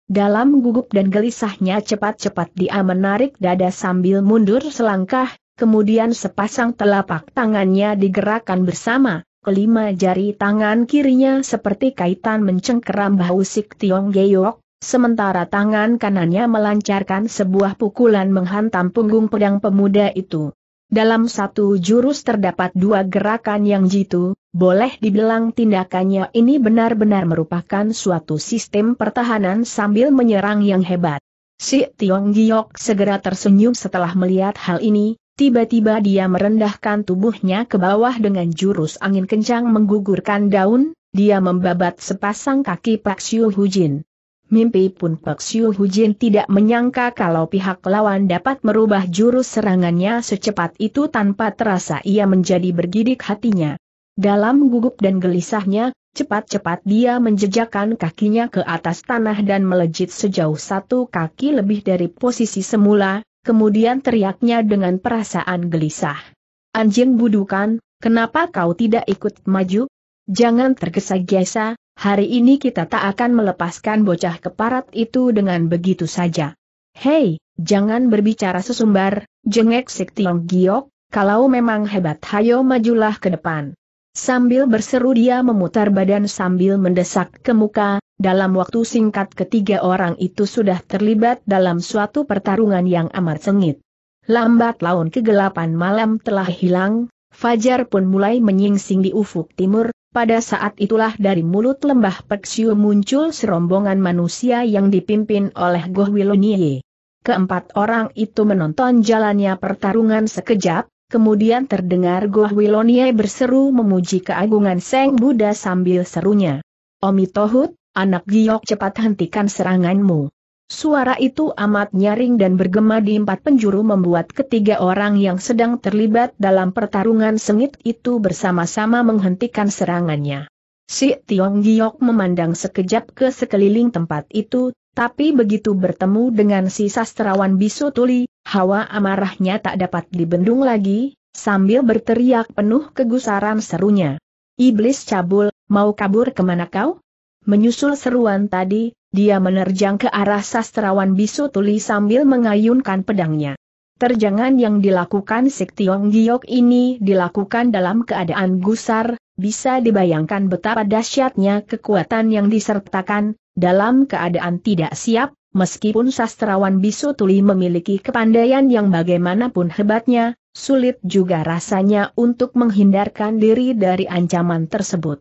Dalam gugup dan gelisahnya cepat-cepat dia menarik dada sambil mundur selangkah, kemudian sepasang telapak tangannya digerakkan bersama, kelima jari tangan kirinya seperti kaitan mencengkeram bau sik tiong Geok, sementara tangan kanannya melancarkan sebuah pukulan menghantam punggung pedang pemuda itu. Dalam satu jurus terdapat dua gerakan yang jitu, boleh dibilang tindakannya ini benar-benar merupakan suatu sistem pertahanan sambil menyerang yang hebat. Si Tiong Giok segera tersenyum setelah melihat hal ini, tiba-tiba dia merendahkan tubuhnya ke bawah dengan jurus angin kencang menggugurkan daun, dia membabat sepasang kaki Pak Siu Hujin. Mimpi pun Pek Siu Hujin tidak menyangka kalau pihak lawan dapat merubah jurus serangannya secepat itu tanpa terasa ia menjadi bergidik hatinya. Dalam gugup dan gelisahnya, cepat-cepat dia menjejakkan kakinya ke atas tanah dan melejit sejauh satu kaki lebih dari posisi semula, kemudian teriaknya dengan perasaan gelisah. Anjing budukan, kenapa kau tidak ikut maju? Jangan tergesa-gesa, hari ini kita tak akan melepaskan bocah keparat itu dengan begitu saja. Hei, jangan berbicara sesumbar, jengek Sik Tiong Giok, kalau memang hebat hayo majulah ke depan. Sambil berseru dia memutar badan sambil mendesak ke muka, dalam waktu singkat ketiga orang itu sudah terlibat dalam suatu pertarungan yang amat sengit. Lambat laun kegelapan malam telah hilang, fajar pun mulai menyingsing di ufuk timur, pada saat itulah dari mulut lembah Peksiu muncul serombongan manusia yang dipimpin oleh Goh Wilonye. Keempat orang itu menonton jalannya pertarungan sekejap, kemudian terdengar Goh Wilonye berseru memuji keagungan Seng Buddha sambil serunya. Omitohut, anak giok cepat hentikan seranganmu. Suara itu amat nyaring dan bergema di empat penjuru membuat ketiga orang yang sedang terlibat dalam pertarungan sengit itu bersama-sama menghentikan serangannya. Si Tiong Giok memandang sekejap ke sekeliling tempat itu, tapi begitu bertemu dengan si sastrawan Bisu Tuli, hawa amarahnya tak dapat dibendung lagi, sambil berteriak penuh kegusaran serunya. Iblis cabul, mau kabur kemana kau? Menyusul seruan tadi, dia menerjang ke arah sastrawan bisu tuli sambil mengayunkan pedangnya. Terjangan yang dilakukan Sik Tiong Giok ini dilakukan dalam keadaan gusar, bisa dibayangkan betapa dahsyatnya kekuatan yang disertakan, dalam keadaan tidak siap, meskipun sastrawan bisu tuli memiliki kepandaian yang bagaimanapun hebatnya, sulit juga rasanya untuk menghindarkan diri dari ancaman tersebut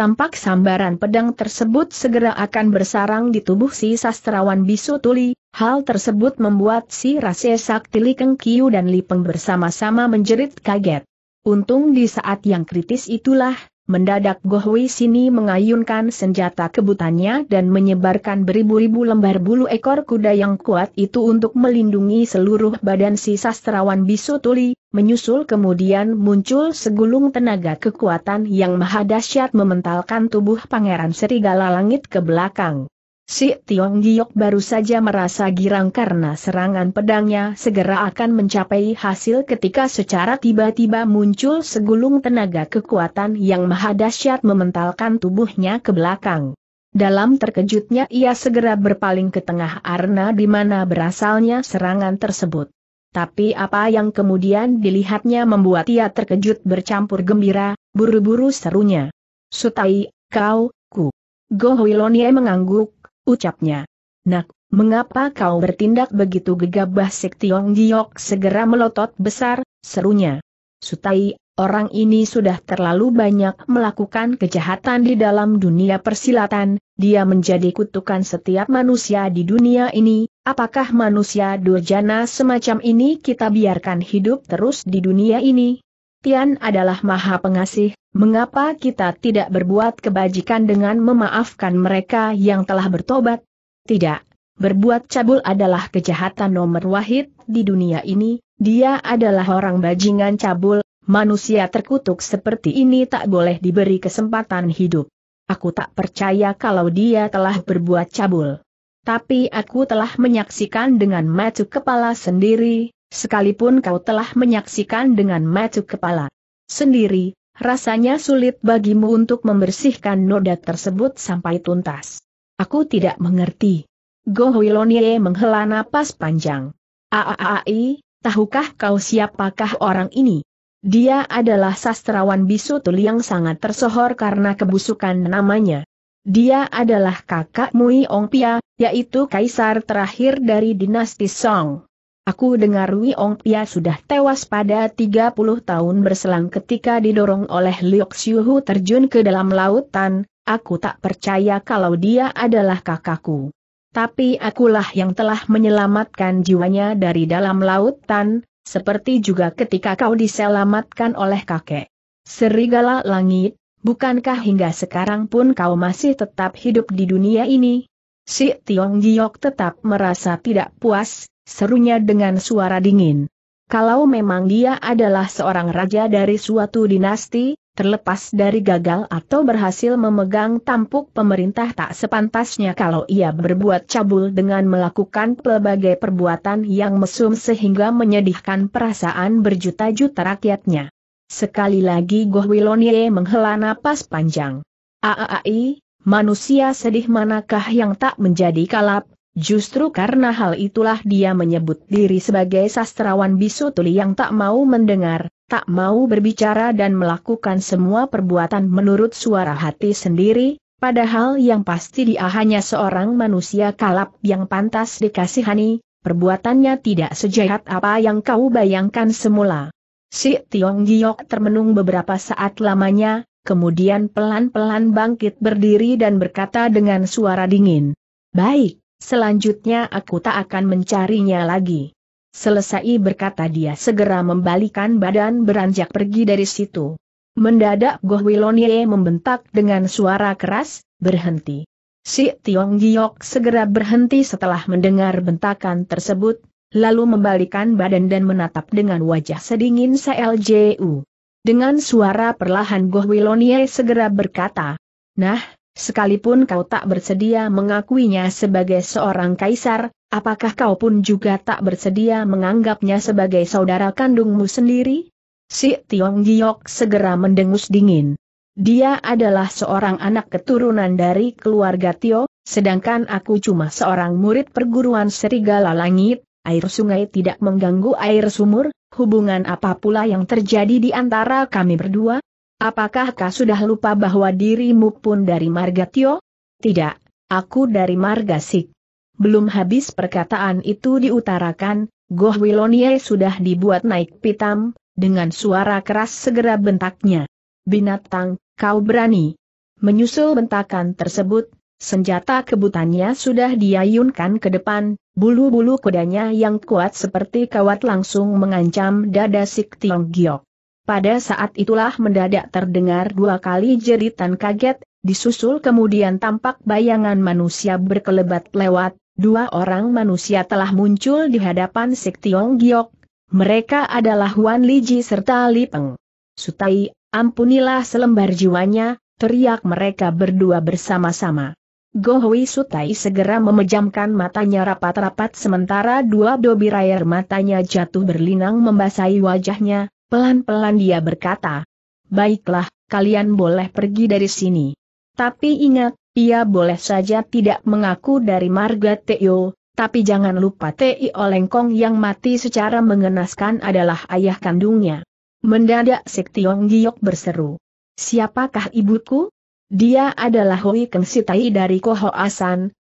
tampak sambaran pedang tersebut segera akan bersarang di tubuh si sastrawan bisu tuli, hal tersebut membuat si Rase Sakti Li Keng Kiu dan Li Peng bersama-sama menjerit kaget. Untung di saat yang kritis itulah, Mendadak Goh Wei Sini mengayunkan senjata kebutannya dan menyebarkan beribu-ribu lembar bulu ekor kuda yang kuat itu untuk melindungi seluruh badan si sastrawan Bisu Tuli, menyusul kemudian muncul segulung tenaga kekuatan yang maha dahsyat mementalkan tubuh Pangeran Serigala Langit ke belakang. Si Tiong Giok baru saja merasa girang karena serangan pedangnya segera akan mencapai hasil ketika secara tiba-tiba muncul segulung tenaga kekuatan yang maha dahsyat mementalkan tubuhnya ke belakang. Dalam terkejutnya ia segera berpaling ke tengah arena di mana berasalnya serangan tersebut. Tapi apa yang kemudian dilihatnya membuat ia terkejut bercampur gembira, buru-buru serunya. Sutai, kau, ku. Goh Wilonia mengangguk, ucapnya. Nak, mengapa kau bertindak begitu gegabah Sek Tiong Giok segera melotot besar, serunya. Sutai, orang ini sudah terlalu banyak melakukan kejahatan di dalam dunia persilatan, dia menjadi kutukan setiap manusia di dunia ini, apakah manusia durjana semacam ini kita biarkan hidup terus di dunia ini? Tian adalah maha pengasih, mengapa kita tidak berbuat kebajikan dengan memaafkan mereka yang telah bertobat? Tidak, berbuat cabul adalah kejahatan nomor wahid di dunia ini, dia adalah orang bajingan cabul, manusia terkutuk seperti ini tak boleh diberi kesempatan hidup. Aku tak percaya kalau dia telah berbuat cabul. Tapi aku telah menyaksikan dengan mata kepala sendiri, sekalipun kau telah menyaksikan dengan mata kepala sendiri, rasanya sulit bagimu untuk membersihkan noda tersebut sampai tuntas. Aku tidak mengerti. Gohwilonie menghela napas panjang. Aaai, tahukah kau siapakah orang ini? Dia adalah sastrawan bisu tuli yang sangat tersohor karena kebusukan namanya. Dia adalah kakak Mui Ong Pia, yaitu kaisar terakhir dari dinasti Song. Aku dengar Ong Pia sudah tewas pada 30 tahun berselang ketika didorong oleh Liu Xiuhu terjun ke dalam lautan, aku tak percaya kalau dia adalah kakakku. Tapi akulah yang telah menyelamatkan jiwanya dari dalam lautan, seperti juga ketika kau diselamatkan oleh kakek. Serigala langit, bukankah hingga sekarang pun kau masih tetap hidup di dunia ini? Si Tiong Giok tetap merasa tidak puas, serunya dengan suara dingin. Kalau memang dia adalah seorang raja dari suatu dinasti, terlepas dari gagal atau berhasil memegang tampuk pemerintah tak sepantasnya kalau ia berbuat cabul dengan melakukan pelbagai perbuatan yang mesum sehingga menyedihkan perasaan berjuta-juta rakyatnya. Sekali lagi Goh Wilonie menghela napas panjang. Aai, manusia sedih manakah yang tak menjadi kalap, justru karena hal itulah dia menyebut diri sebagai sastrawan bisu tuli yang tak mau mendengar, tak mau berbicara dan melakukan semua perbuatan menurut suara hati sendiri, padahal yang pasti dia hanya seorang manusia kalap yang pantas dikasihani, perbuatannya tidak sejahat apa yang kau bayangkan semula. Si Tiong Giok termenung beberapa saat lamanya, kemudian pelan-pelan bangkit berdiri dan berkata dengan suara dingin. Baik, selanjutnya aku tak akan mencarinya lagi. Selesai berkata dia segera membalikan badan beranjak pergi dari situ. Mendadak Goh Wilonye membentak dengan suara keras, berhenti. Si Tiong Giok segera berhenti setelah mendengar bentakan tersebut, lalu membalikan badan dan menatap dengan wajah sedingin CLJU. Dengan suara perlahan Goh Wilonie segera berkata, Nah, sekalipun kau tak bersedia mengakuinya sebagai seorang kaisar, apakah kau pun juga tak bersedia menganggapnya sebagai saudara kandungmu sendiri? Si Tiong Giok segera mendengus dingin. Dia adalah seorang anak keturunan dari keluarga Tio, sedangkan aku cuma seorang murid perguruan serigala langit, air sungai tidak mengganggu air sumur, hubungan apa pula yang terjadi di antara kami berdua? Apakah kau sudah lupa bahwa dirimu pun dari marga Tio? Tidak, aku dari marga Sik. Belum habis perkataan itu diutarakan, Goh Wilonie sudah dibuat naik pitam, dengan suara keras segera bentaknya. Binatang, kau berani. Menyusul bentakan tersebut, Senjata kebutannya sudah diayunkan ke depan, bulu-bulu kudanya yang kuat seperti kawat langsung mengancam dada Sik Tiong Giok. Pada saat itulah mendadak terdengar dua kali jeritan kaget, disusul kemudian tampak bayangan manusia berkelebat lewat, dua orang manusia telah muncul di hadapan Sik Tiong Giok. Mereka adalah Wan Liji serta Li Peng. Sutai, ampunilah selembar jiwanya, teriak mereka berdua bersama-sama. Gohui Sutai segera memejamkan matanya rapat-rapat sementara dua dobi air matanya jatuh berlinang membasahi wajahnya, pelan-pelan dia berkata, Baiklah, kalian boleh pergi dari sini. Tapi ingat, ia boleh saja tidak mengaku dari marga Teo, tapi jangan lupa Tei Olengkong yang mati secara mengenaskan adalah ayah kandungnya. Mendadak Sek Tiong Giok berseru. Siapakah ibuku? Dia adalah Hui Keng Sitai dari Koho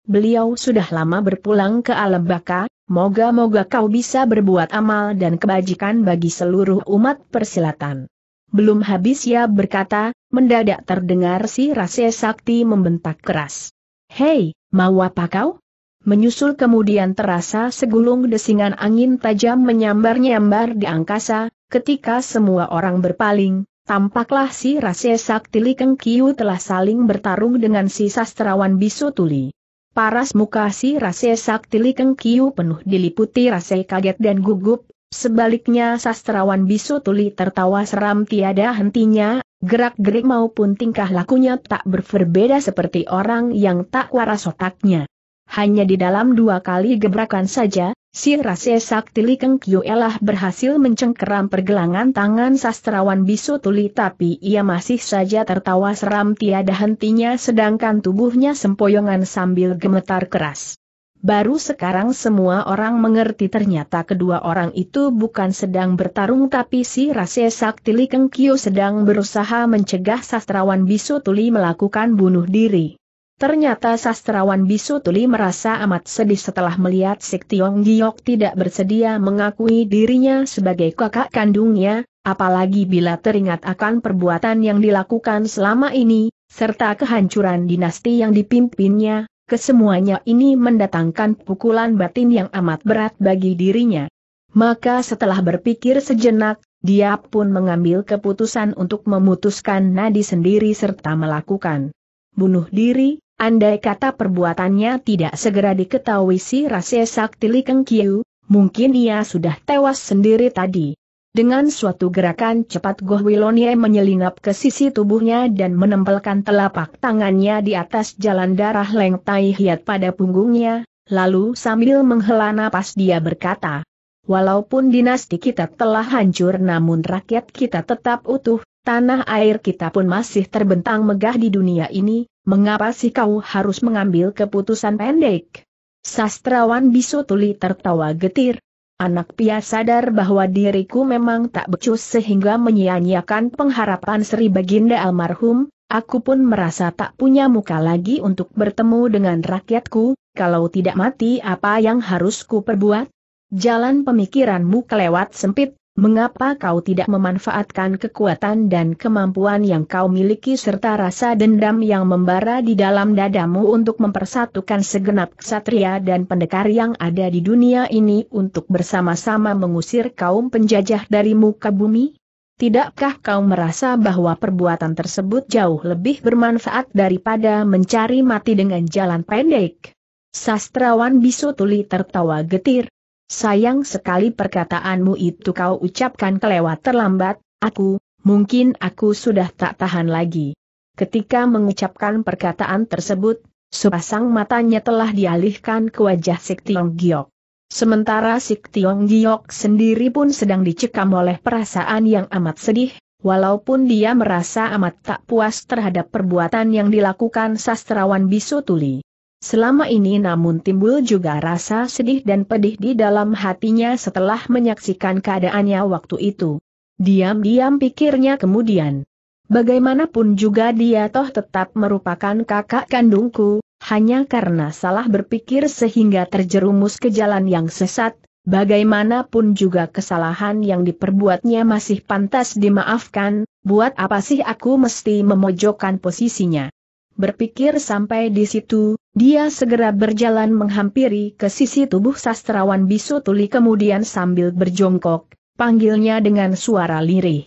beliau sudah lama berpulang ke alam baka, moga-moga kau bisa berbuat amal dan kebajikan bagi seluruh umat persilatan. Belum habis ia berkata, mendadak terdengar si Rase Sakti membentak keras. Hei, mau apa kau? Menyusul kemudian terasa segulung desingan angin tajam menyambar-nyambar di angkasa, ketika semua orang berpaling, Tampaklah si rase Sakti Likeng Kiu telah saling bertarung dengan si sastrawan Bisu Tuli. Paras muka si rase Sakti Likeng Kiu penuh diliputi rasa kaget dan gugup, sebaliknya sastrawan Bisu Tuli tertawa seram tiada hentinya, gerak-gerik maupun tingkah lakunya tak berbeda seperti orang yang tak waras otaknya. Hanya di dalam dua kali gebrakan saja, Si Rase Sakti Likeng Kyoelah berhasil mencengkeram pergelangan tangan sastrawan bisu tuli tapi ia masih saja tertawa seram tiada hentinya sedangkan tubuhnya sempoyongan sambil gemetar keras. Baru sekarang semua orang mengerti ternyata kedua orang itu bukan sedang bertarung tapi si Rase Sakti Likeng Kyo sedang berusaha mencegah sastrawan bisu tuli melakukan bunuh diri. Ternyata sastrawan bisu tuli merasa amat sedih setelah melihat Sik Tiong Giok tidak bersedia mengakui dirinya sebagai kakak kandungnya, apalagi bila teringat akan perbuatan yang dilakukan selama ini, serta kehancuran dinasti yang dipimpinnya, kesemuanya ini mendatangkan pukulan batin yang amat berat bagi dirinya. Maka setelah berpikir sejenak, dia pun mengambil keputusan untuk memutuskan nadi sendiri serta melakukan bunuh diri, Andai kata perbuatannya tidak segera diketahui si Rase Sakti Li Keng Kiu, mungkin ia sudah tewas sendiri tadi. Dengan suatu gerakan cepat Goh Wilonye menyelinap ke sisi tubuhnya dan menempelkan telapak tangannya di atas jalan darah Leng Tai Hiat pada punggungnya, lalu sambil menghela napas dia berkata, Walaupun dinasti kita telah hancur namun rakyat kita tetap utuh, tanah air kita pun masih terbentang megah di dunia ini, Mengapa sih kau harus mengambil keputusan pendek? Sastrawan Bisu tuli tertawa getir. Anak pia sadar bahwa diriku memang tak becus sehingga menyia-nyiakan pengharapan Sri Baginda almarhum, aku pun merasa tak punya muka lagi untuk bertemu dengan rakyatku, kalau tidak mati apa yang harus ku perbuat? Jalan pemikiranmu kelewat sempit, Mengapa kau tidak memanfaatkan kekuatan dan kemampuan yang kau miliki serta rasa dendam yang membara di dalam dadamu untuk mempersatukan segenap ksatria dan pendekar yang ada di dunia ini untuk bersama-sama mengusir kaum penjajah dari muka bumi? Tidakkah kau merasa bahwa perbuatan tersebut jauh lebih bermanfaat daripada mencari mati dengan jalan pendek? Sastrawan Bisu Tuli tertawa getir, Sayang sekali perkataanmu itu kau ucapkan kelewat terlambat, aku, mungkin aku sudah tak tahan lagi. Ketika mengucapkan perkataan tersebut, sepasang matanya telah dialihkan ke wajah Sik Tiong Giok. Sementara Sik Tiong Giok sendiri pun sedang dicekam oleh perasaan yang amat sedih, walaupun dia merasa amat tak puas terhadap perbuatan yang dilakukan sastrawan Bisu Tuli. Selama ini namun timbul juga rasa sedih dan pedih di dalam hatinya setelah menyaksikan keadaannya waktu itu. Diam-diam pikirnya kemudian. Bagaimanapun juga dia toh tetap merupakan kakak kandungku, hanya karena salah berpikir sehingga terjerumus ke jalan yang sesat, bagaimanapun juga kesalahan yang diperbuatnya masih pantas dimaafkan, buat apa sih aku mesti memojokkan posisinya. Berpikir sampai di situ, dia segera berjalan menghampiri ke sisi tubuh sastrawan bisu tuli kemudian sambil berjongkok, panggilnya dengan suara lirih.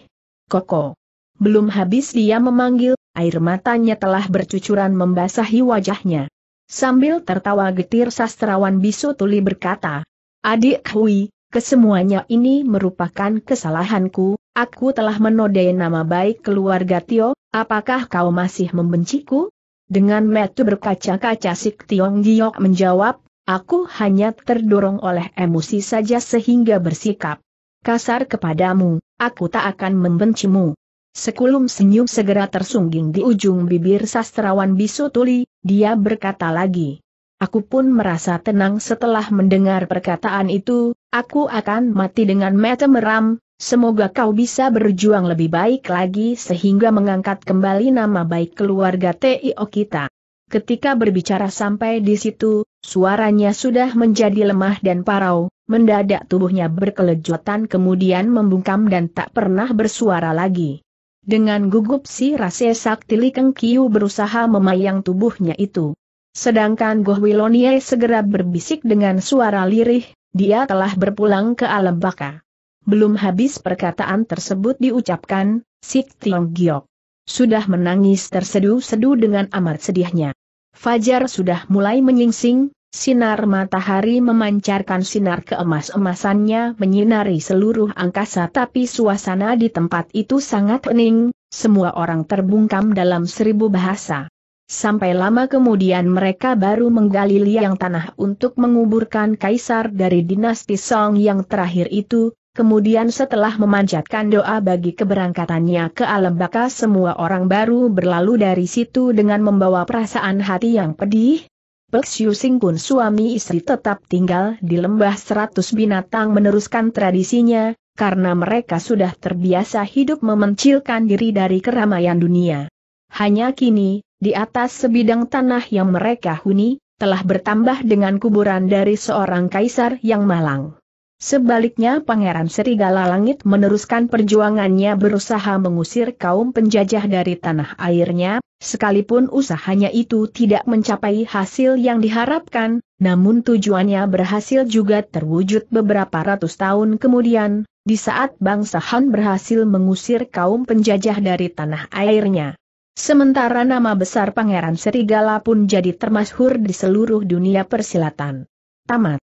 Koko. Belum habis dia memanggil, air matanya telah bercucuran membasahi wajahnya. Sambil tertawa getir sastrawan bisu tuli berkata, Adik Hui, kesemuanya ini merupakan kesalahanku, aku telah menodai nama baik keluarga Tio, apakah kau masih membenciku? Dengan metu berkaca-kaca Sik Tiong Giok menjawab, aku hanya terdorong oleh emosi saja sehingga bersikap kasar kepadamu, aku tak akan membencimu. Sekulum senyum segera tersungging di ujung bibir sastrawan bisu Tuli, dia berkata lagi. Aku pun merasa tenang setelah mendengar perkataan itu, aku akan mati dengan mata meram, Semoga kau bisa berjuang lebih baik lagi sehingga mengangkat kembali nama baik keluarga TIO kita. Ketika berbicara sampai di situ, suaranya sudah menjadi lemah dan parau, mendadak tubuhnya berkelejotan kemudian membungkam dan tak pernah bersuara lagi. Dengan gugup si Rase Sakti Likeng Kiu berusaha memayang tubuhnya itu. Sedangkan Goh Wilonie segera berbisik dengan suara lirih, dia telah berpulang ke alam baka. Belum habis perkataan tersebut diucapkan, Sik Tiong Giok sudah menangis tersedu-sedu dengan amat sedihnya. Fajar sudah mulai menyingsing, sinar matahari memancarkan sinar keemas-emasannya menyinari seluruh angkasa tapi suasana di tempat itu sangat hening, semua orang terbungkam dalam seribu bahasa. Sampai lama kemudian mereka baru menggali liang tanah untuk menguburkan kaisar dari dinasti Song yang terakhir itu, Kemudian setelah memanjatkan doa bagi keberangkatannya ke alam baka semua orang baru berlalu dari situ dengan membawa perasaan hati yang pedih. Pek Sing pun suami istri tetap tinggal di lembah seratus binatang meneruskan tradisinya, karena mereka sudah terbiasa hidup memencilkan diri dari keramaian dunia. Hanya kini, di atas sebidang tanah yang mereka huni, telah bertambah dengan kuburan dari seorang kaisar yang malang. Sebaliknya Pangeran Serigala Langit meneruskan perjuangannya berusaha mengusir kaum penjajah dari tanah airnya, sekalipun usahanya itu tidak mencapai hasil yang diharapkan, namun tujuannya berhasil juga terwujud beberapa ratus tahun kemudian, di saat bangsa Han berhasil mengusir kaum penjajah dari tanah airnya. Sementara nama besar Pangeran Serigala pun jadi termasyhur di seluruh dunia persilatan. Tamat.